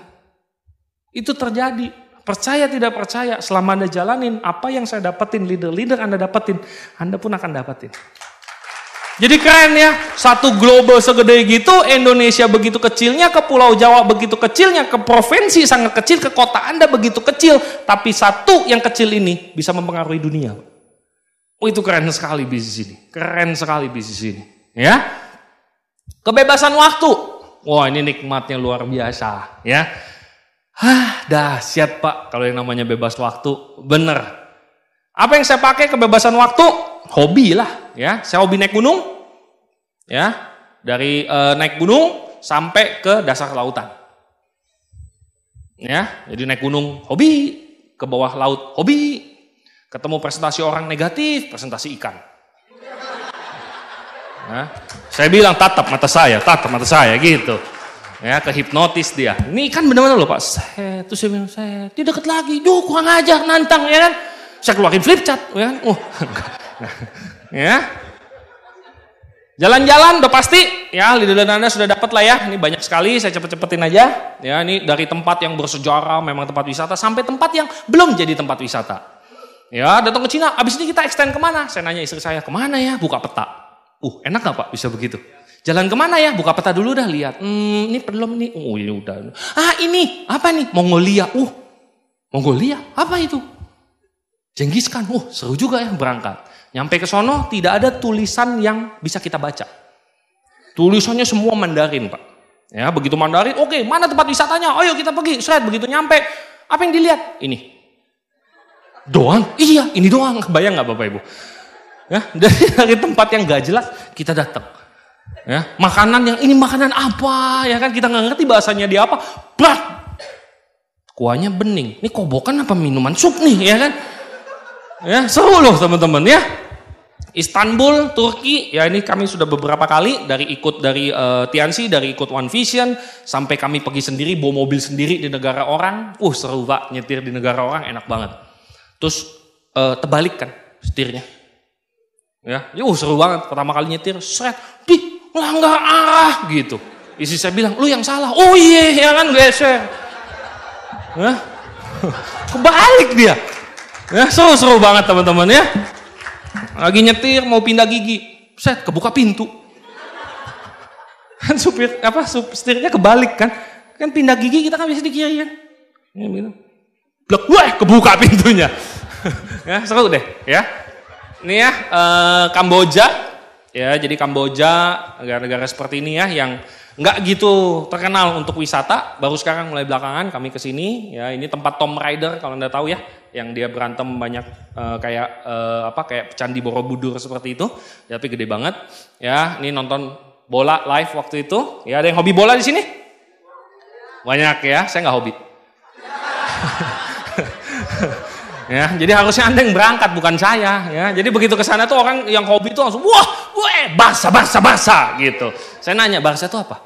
A: Itu terjadi. Percaya tidak percaya, selama Anda jalanin apa yang saya dapetin, leader-leader Anda dapetin, Anda pun akan dapetin. Jadi keren ya, satu global segede gitu, Indonesia begitu kecilnya, ke Pulau Jawa begitu kecilnya, ke provinsi sangat kecil, ke kota Anda begitu kecil, tapi satu yang kecil ini bisa mempengaruhi dunia. Oh, itu keren sekali bisnis ini, keren sekali bisnis ini. Ya, kebebasan waktu, wah ini nikmatnya luar biasa. Ya, Hah, dahsyat Pak kalau yang namanya bebas waktu. Bener. Apa yang saya pakai kebebasan waktu? Hobi lah, ya. Saya hobi naik gunung. Ya. Dari e, naik gunung sampai ke dasar lautan. Ya, jadi naik gunung hobi, ke bawah laut hobi, ketemu presentasi orang negatif, presentasi ikan. Nah, saya bilang tatap mata saya, tatap mata saya gitu ya ke hipnotis dia. Ini kan benar-benar loh Pak. Saya tuh saya bilang saya dia deket lagi, duh kurang aja nantang ya kan. Saya keluarin flip chat ya kan. Oh, ya. Jalan-jalan udah pasti ya lidah Anda sudah dapat lah ya. Ini banyak sekali saya cepet-cepetin aja. Ya ini dari tempat yang bersejarah memang tempat wisata sampai tempat yang belum jadi tempat wisata. Ya datang ke Cina, abis ini kita extend kemana? Saya nanya istri saya kemana ya? Buka peta. Uh enak gak Pak bisa begitu? Jalan kemana ya? Buka peta dulu dah lihat. Hmm, ini perlu, nih. Oh ini iya, udah. Ah ini apa nih? Mongolia. Uh, Mongolia apa itu? Jenggiskan. Uh, seru juga ya berangkat. Nyampe ke sono tidak ada tulisan yang bisa kita baca. Tulisannya semua Mandarin pak. Ya begitu Mandarin. Oke okay, mana tempat wisatanya? Ayo kita pergi. Seret begitu nyampe. Apa yang dilihat? Ini. Doang? Iya ini doang. Bayang nggak bapak ibu? Ya dari, dari tempat yang gak jelas kita datang Ya, makanan yang ini makanan apa ya kan kita nggak ngerti bahasanya dia apa. Blat. Kuahnya bening. Ini kobokan apa minuman sup nih ya kan? Ya, seru loh teman-teman ya. Istanbul, Turki, ya ini kami sudah beberapa kali dari ikut dari uh, eh, Tiansi, dari ikut One Vision, sampai kami pergi sendiri, bawa mobil sendiri di negara orang, uh seru pak, nyetir di negara orang enak banget. Terus uh, terbalik kan setirnya, ya, uh seru banget, pertama kali nyetir, seret, dih langgar arah gitu. isi saya bilang, lu yang salah. Oh iya, ya kan geser. Hah? Kebalik dia. Ya, seru-seru banget teman-teman ya. Lagi nyetir, mau pindah gigi. Set, kebuka pintu. Kan supir, apa, supirnya kebalik kan. Kan pindah gigi kita kan bisa di kiri kan. Ya, gitu. Blok, wah, kebuka pintunya. ya, seru deh ya. Ini ya, eh, Kamboja ya jadi Kamboja negara-negara seperti ini ya yang nggak gitu terkenal untuk wisata baru sekarang mulai belakangan kami ke sini ya ini tempat Tom Rider kalau anda tahu ya yang dia berantem banyak uh, kayak uh, apa kayak candi Borobudur seperti itu Ya, tapi gede banget ya ini nonton bola live waktu itu ya ada yang hobi bola di sini banyak ya saya nggak hobi Ya, jadi harusnya Anda yang berangkat bukan saya ya. Jadi begitu ke sana tuh orang yang hobi tuh langsung wah, gue eh, Barca Barca Barca gitu. Saya nanya Barca itu apa?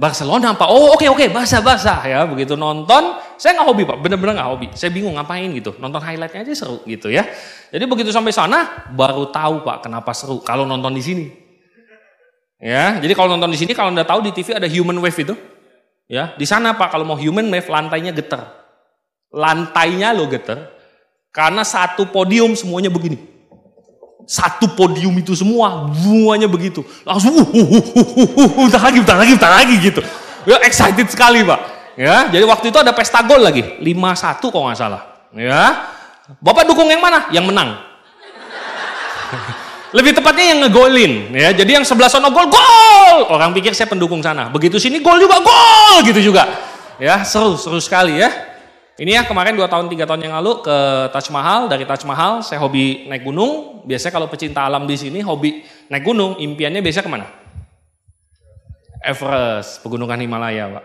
A: Barcelona apa? Oh oke okay, oke okay, bahasa bahasa ya begitu nonton saya nggak hobi pak bener-bener nggak hobi saya bingung ngapain gitu nonton highlightnya aja seru gitu ya jadi begitu sampai sana baru tahu pak kenapa seru kalau nonton di sini ya jadi kalau nonton di sini kalau anda tahu di TV ada human wave itu ya di sana pak kalau mau human wave lantainya geter lantainya lo geter karena satu podium semuanya begini. Satu podium itu semua, semuanya begitu. Langsung, uh, uh, uh, uh, uh, uh, uh lagi, bentar lagi, bentar lagi gitu. Ya, excited sekali Pak. Ya, jadi waktu itu ada pesta gol lagi, 5-1 kalau nggak salah. Ya, Bapak dukung yang mana? Yang menang. Lebih tepatnya yang ngegolin ya. Jadi yang sebelah sana gol, gol. Orang pikir saya pendukung sana. Begitu sini gol juga, gol gitu juga. Ya, seru, seru sekali ya. Ini ya kemarin dua tahun tiga tahun yang lalu ke Taj Mahal, dari Taj Mahal saya hobi naik gunung. Biasanya kalau pecinta alam di sini hobi naik gunung, impiannya biasanya kemana? Everest, pegunungan Himalaya, Pak.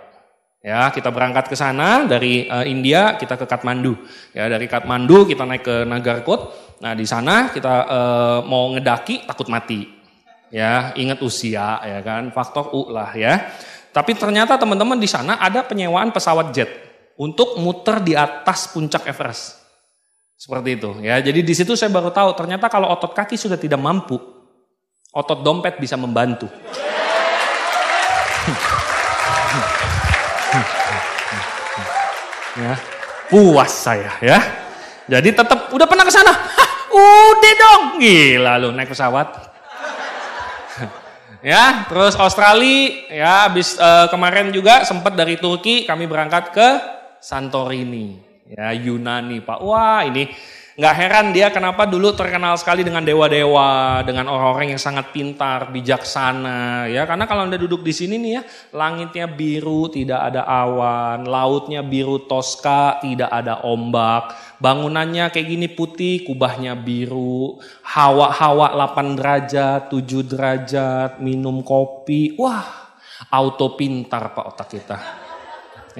A: Ya, kita berangkat ke sana dari uh, India, kita ke Kathmandu. Ya, dari Kathmandu kita naik ke Nagarkot. Nah, di sana kita uh, mau ngedaki takut mati. Ya, ingat usia ya kan, faktor U lah ya. Tapi ternyata teman-teman di sana ada penyewaan pesawat jet untuk muter di atas puncak Everest. Seperti itu ya. Jadi di situ saya baru tahu ternyata kalau otot kaki sudah tidak mampu, otot dompet bisa membantu. ya. Puas saya ya. Jadi tetap udah pernah ke sana. Udah dong. Gila lu naik pesawat. ya, terus Australia ya habis uh, kemarin juga sempat dari Turki kami berangkat ke Santorini, ya Yunani, Pak. Wah, ini nggak heran dia kenapa dulu terkenal sekali dengan dewa-dewa, dengan orang-orang yang sangat pintar, bijaksana, ya. Karena kalau Anda duduk di sini nih ya, langitnya biru, tidak ada awan, lautnya biru toska, tidak ada ombak, bangunannya kayak gini putih, kubahnya biru, hawa-hawa 8 derajat, 7 derajat, minum kopi. Wah, auto pintar Pak otak kita.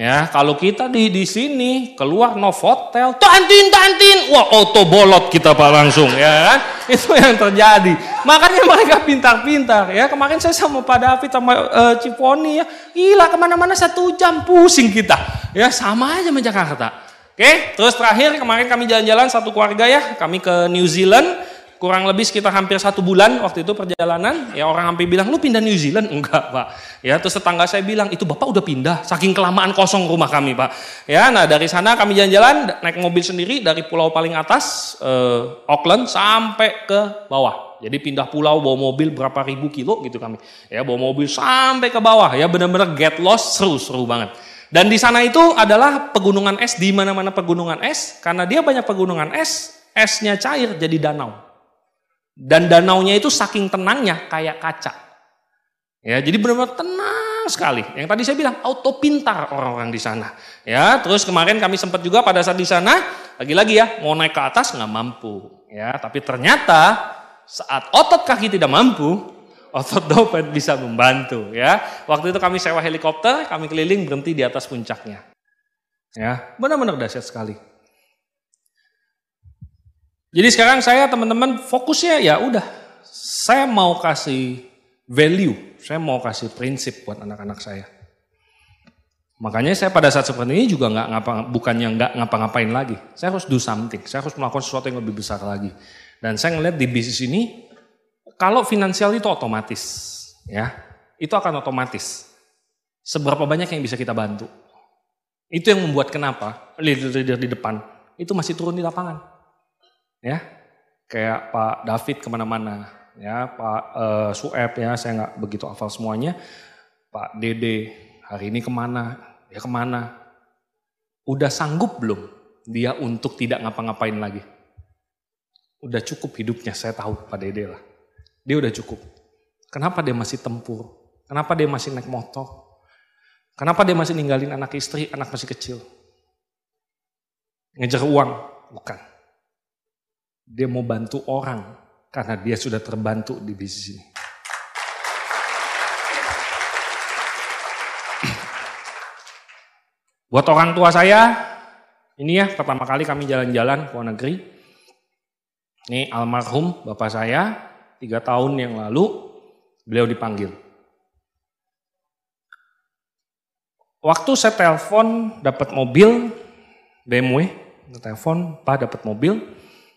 A: Ya, kalau kita di di sini keluar Novotel, tantin tantin, wah auto bolot kita Pak langsung ya kan? Itu yang terjadi. Makanya mereka pintar-pintar ya. Kemarin saya sama Pak David sama uh, Ciponi ya, gila kemana-mana satu jam pusing kita. Ya sama aja sama Jakarta. Oke, terus terakhir kemarin kami jalan-jalan satu keluarga ya, kami ke New Zealand kurang lebih sekitar hampir satu bulan waktu itu perjalanan ya orang hampir bilang lu pindah New Zealand enggak pak ya terus tetangga saya bilang itu bapak udah pindah saking kelamaan kosong rumah kami pak ya nah dari sana kami jalan-jalan naik mobil sendiri dari pulau paling atas eh, Auckland sampai ke bawah jadi pindah pulau bawa mobil berapa ribu kilo gitu kami ya bawa mobil sampai ke bawah ya benar-benar get lost seru seru banget dan di sana itu adalah pegunungan es di mana-mana pegunungan es karena dia banyak pegunungan es esnya cair jadi danau dan danaunya itu saking tenangnya kayak kaca. Ya, jadi benar-benar tenang sekali. Yang tadi saya bilang auto pintar orang-orang di sana. Ya, terus kemarin kami sempat juga pada saat di sana lagi-lagi ya mau naik ke atas nggak mampu. Ya, tapi ternyata saat otot kaki tidak mampu, otot dompet bisa membantu. Ya, waktu itu kami sewa helikopter, kami keliling berhenti di atas puncaknya. Ya, benar-benar dahsyat sekali. Jadi sekarang saya teman-teman fokusnya ya udah saya mau kasih value, saya mau kasih prinsip buat anak-anak saya. Makanya saya pada saat seperti ini juga nggak ngapa bukannya nggak ngapa-ngapain lagi. Saya harus do something, saya harus melakukan sesuatu yang lebih besar lagi. Dan saya ngeliat di bisnis ini kalau finansial itu otomatis, ya itu akan otomatis. Seberapa banyak yang bisa kita bantu? Itu yang membuat kenapa leader-leader di depan itu masih turun di lapangan ya kayak Pak David kemana-mana, ya Pak uh, Sueb ya saya nggak begitu hafal semuanya, Pak Dede hari ini kemana, ya kemana, udah sanggup belum dia untuk tidak ngapa-ngapain lagi? Udah cukup hidupnya, saya tahu Pak Dede lah. Dia udah cukup. Kenapa dia masih tempur? Kenapa dia masih naik motor? Kenapa dia masih ninggalin anak istri, anak masih kecil? Ngejar uang? Bukan dia mau bantu orang karena dia sudah terbantu di bisnis ini. Buat orang tua saya, ini ya pertama kali kami jalan-jalan ke luar negeri. Ini almarhum bapak saya, tiga tahun yang lalu beliau dipanggil. Waktu saya telepon dapat mobil BMW, telepon Pak dapat mobil,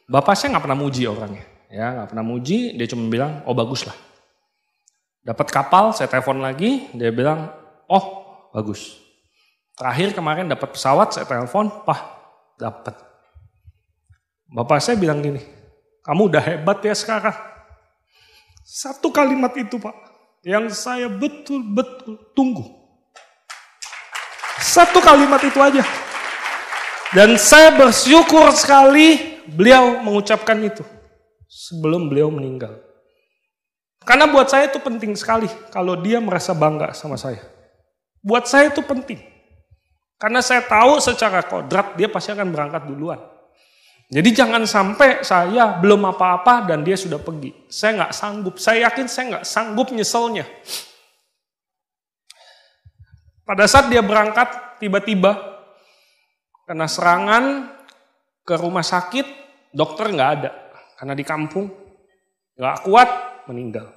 A: bapak saya nggak pernah muji orangnya, ya nggak pernah muji, dia cuma bilang, oh bagus lah. Dapat kapal, saya telepon lagi, dia bilang, oh bagus. Terakhir kemarin dapat pesawat, saya telepon, pah dapat. Bapak saya bilang gini, kamu udah hebat ya sekarang. Satu kalimat itu pak, yang saya betul-betul tunggu. Satu kalimat itu aja. Dan saya bersyukur sekali beliau mengucapkan itu sebelum beliau meninggal. Karena buat saya itu penting sekali kalau dia merasa bangga sama saya. Buat saya itu penting. Karena saya tahu secara kodrat dia pasti akan berangkat duluan. Jadi jangan sampai saya belum apa-apa dan dia sudah pergi. Saya nggak sanggup. Saya yakin saya nggak sanggup nyeselnya. Pada saat dia berangkat, tiba-tiba kena serangan, ke rumah sakit, dokter nggak ada. Karena di kampung, nggak kuat, meninggal.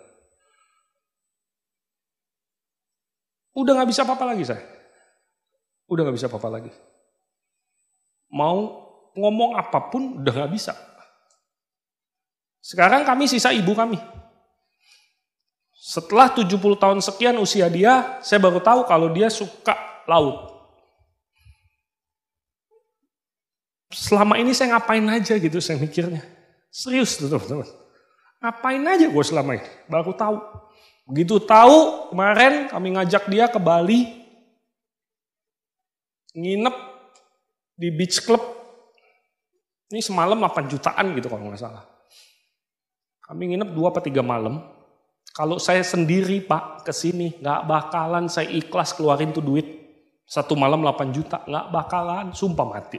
A: Udah nggak bisa apa-apa lagi saya. Udah nggak bisa apa-apa lagi. Mau ngomong apapun udah nggak bisa. Sekarang kami sisa ibu kami. Setelah 70 tahun sekian usia dia, saya baru tahu kalau dia suka laut. selama ini saya ngapain aja gitu saya mikirnya. Serius tuh teman-teman. Ngapain aja gue selama ini, baru tahu. Begitu tahu, kemarin kami ngajak dia ke Bali, nginep di beach club. Ini semalam 8 jutaan gitu kalau nggak salah. Kami nginep 2 atau 3 malam. Kalau saya sendiri pak ke sini, nggak bakalan saya ikhlas keluarin tuh duit. Satu malam 8 juta, nggak bakalan, sumpah mati.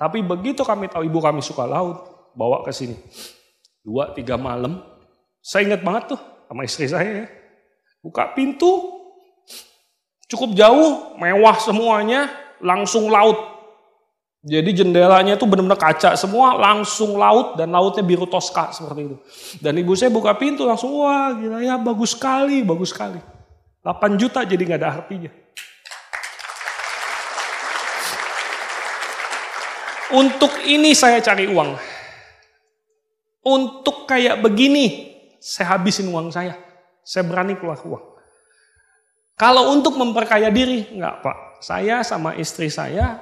A: Tapi begitu kami tahu ibu kami suka laut, bawa ke sini. Dua, tiga malam. Saya ingat banget tuh sama istri saya. Ya. Buka pintu, cukup jauh, mewah semuanya, langsung laut. Jadi jendelanya itu benar-benar kaca semua, langsung laut dan lautnya biru toska seperti itu. Dan ibu saya buka pintu langsung, wah gila ya bagus sekali, bagus sekali. 8 juta jadi nggak ada artinya. Untuk ini saya cari uang. Untuk kayak begini, saya habisin uang saya. Saya berani keluar uang. Kalau untuk memperkaya diri, enggak Pak. Saya sama istri saya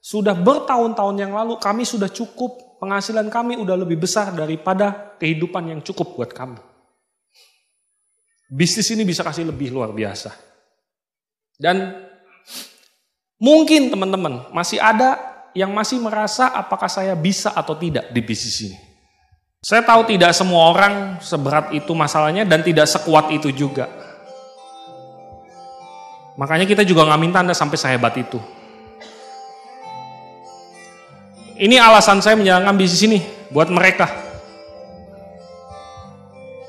A: sudah bertahun-tahun yang lalu kami sudah cukup. Penghasilan kami udah lebih besar daripada kehidupan yang cukup buat kami. Bisnis ini bisa kasih lebih luar biasa. Dan mungkin teman-teman masih ada yang masih merasa apakah saya bisa atau tidak di bisnis ini. Saya tahu tidak semua orang seberat itu masalahnya dan tidak sekuat itu juga. Makanya kita juga nggak minta Anda sampai sehebat itu. Ini alasan saya menjalankan bisnis ini buat mereka.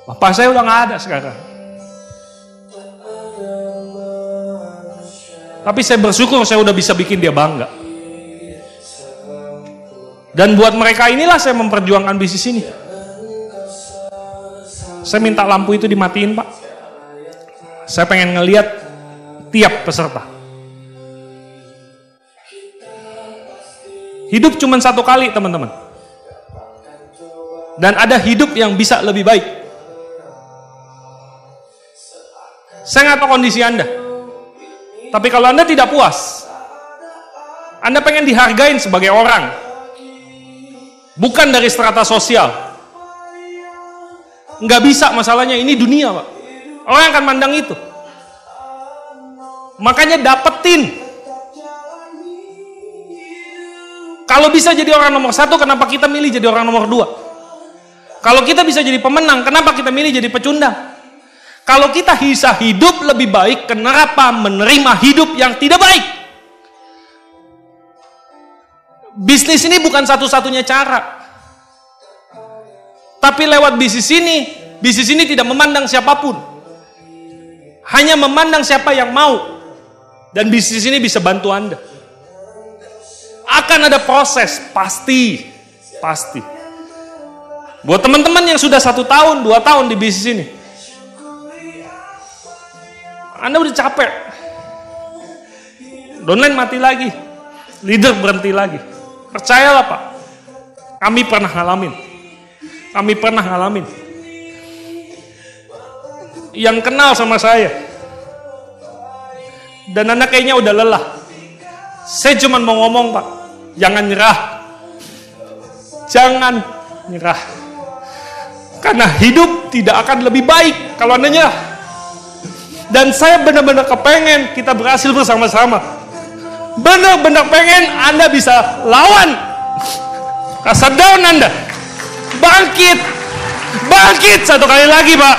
A: Bapak saya udah nggak ada sekarang. Tapi saya bersyukur saya udah bisa bikin dia bangga. Dan buat mereka inilah saya memperjuangkan bisnis ini. Saya minta lampu itu dimatiin pak. Saya pengen ngeliat tiap peserta. Hidup cuma satu kali teman-teman. Dan ada hidup yang bisa lebih baik. Saya nggak tahu kondisi Anda. Tapi kalau Anda tidak puas, Anda pengen dihargain sebagai orang, Bukan dari strata sosial. Nggak bisa masalahnya, ini dunia Pak. Orang akan mandang itu. Makanya dapetin. Kalau bisa jadi orang nomor satu, kenapa kita milih jadi orang nomor dua? Kalau kita bisa jadi pemenang, kenapa kita milih jadi pecundang? Kalau kita hisah hidup lebih baik, kenapa menerima hidup yang tidak baik? Bisnis ini bukan satu-satunya cara. Tapi lewat bisnis ini, bisnis ini tidak memandang siapapun. Hanya memandang siapa yang mau. Dan bisnis ini bisa bantu Anda. Akan ada proses, pasti. Pasti. Buat teman-teman yang sudah satu tahun, dua tahun di bisnis ini. Anda udah capek. Downline mati lagi. Leader berhenti lagi. Percayalah Pak, kami pernah ngalamin. Kami pernah ngalamin. Yang kenal sama saya. Dan anak kayaknya udah lelah. Saya cuma mau ngomong Pak, jangan nyerah. Jangan nyerah. Karena hidup tidak akan lebih baik kalau Anda nyerah. Dan saya benar-benar kepengen kita berhasil bersama-sama benar-benar pengen Anda bisa lawan rasa down Anda bangkit bangkit satu kali lagi Pak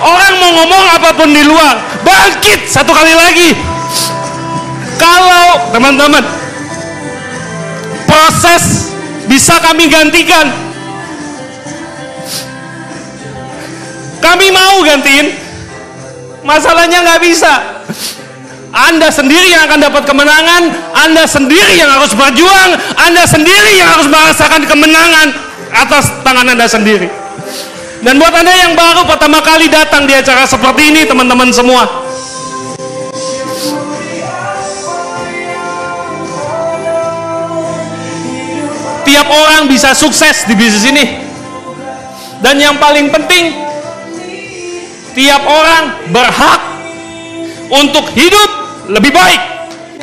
A: orang mau ngomong apapun di luar bangkit satu kali lagi kalau teman-teman proses bisa kami gantikan kami mau gantiin masalahnya nggak bisa anda sendiri yang akan dapat kemenangan, Anda sendiri yang harus berjuang, Anda sendiri yang harus merasakan kemenangan atas tangan Anda sendiri. Dan buat Anda yang baru pertama kali datang di acara seperti ini, teman-teman semua, tiap orang bisa sukses di bisnis ini. Dan yang paling penting, tiap orang berhak untuk hidup lebih baik.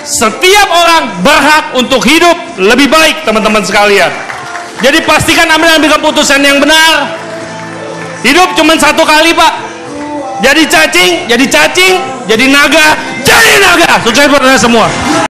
A: Setiap orang berhak untuk hidup lebih baik, teman-teman sekalian. Jadi pastikan ambil ambil keputusan yang benar. Hidup cuma satu kali, Pak. Jadi cacing, jadi cacing, jadi naga, jadi naga. Sukses buat semua.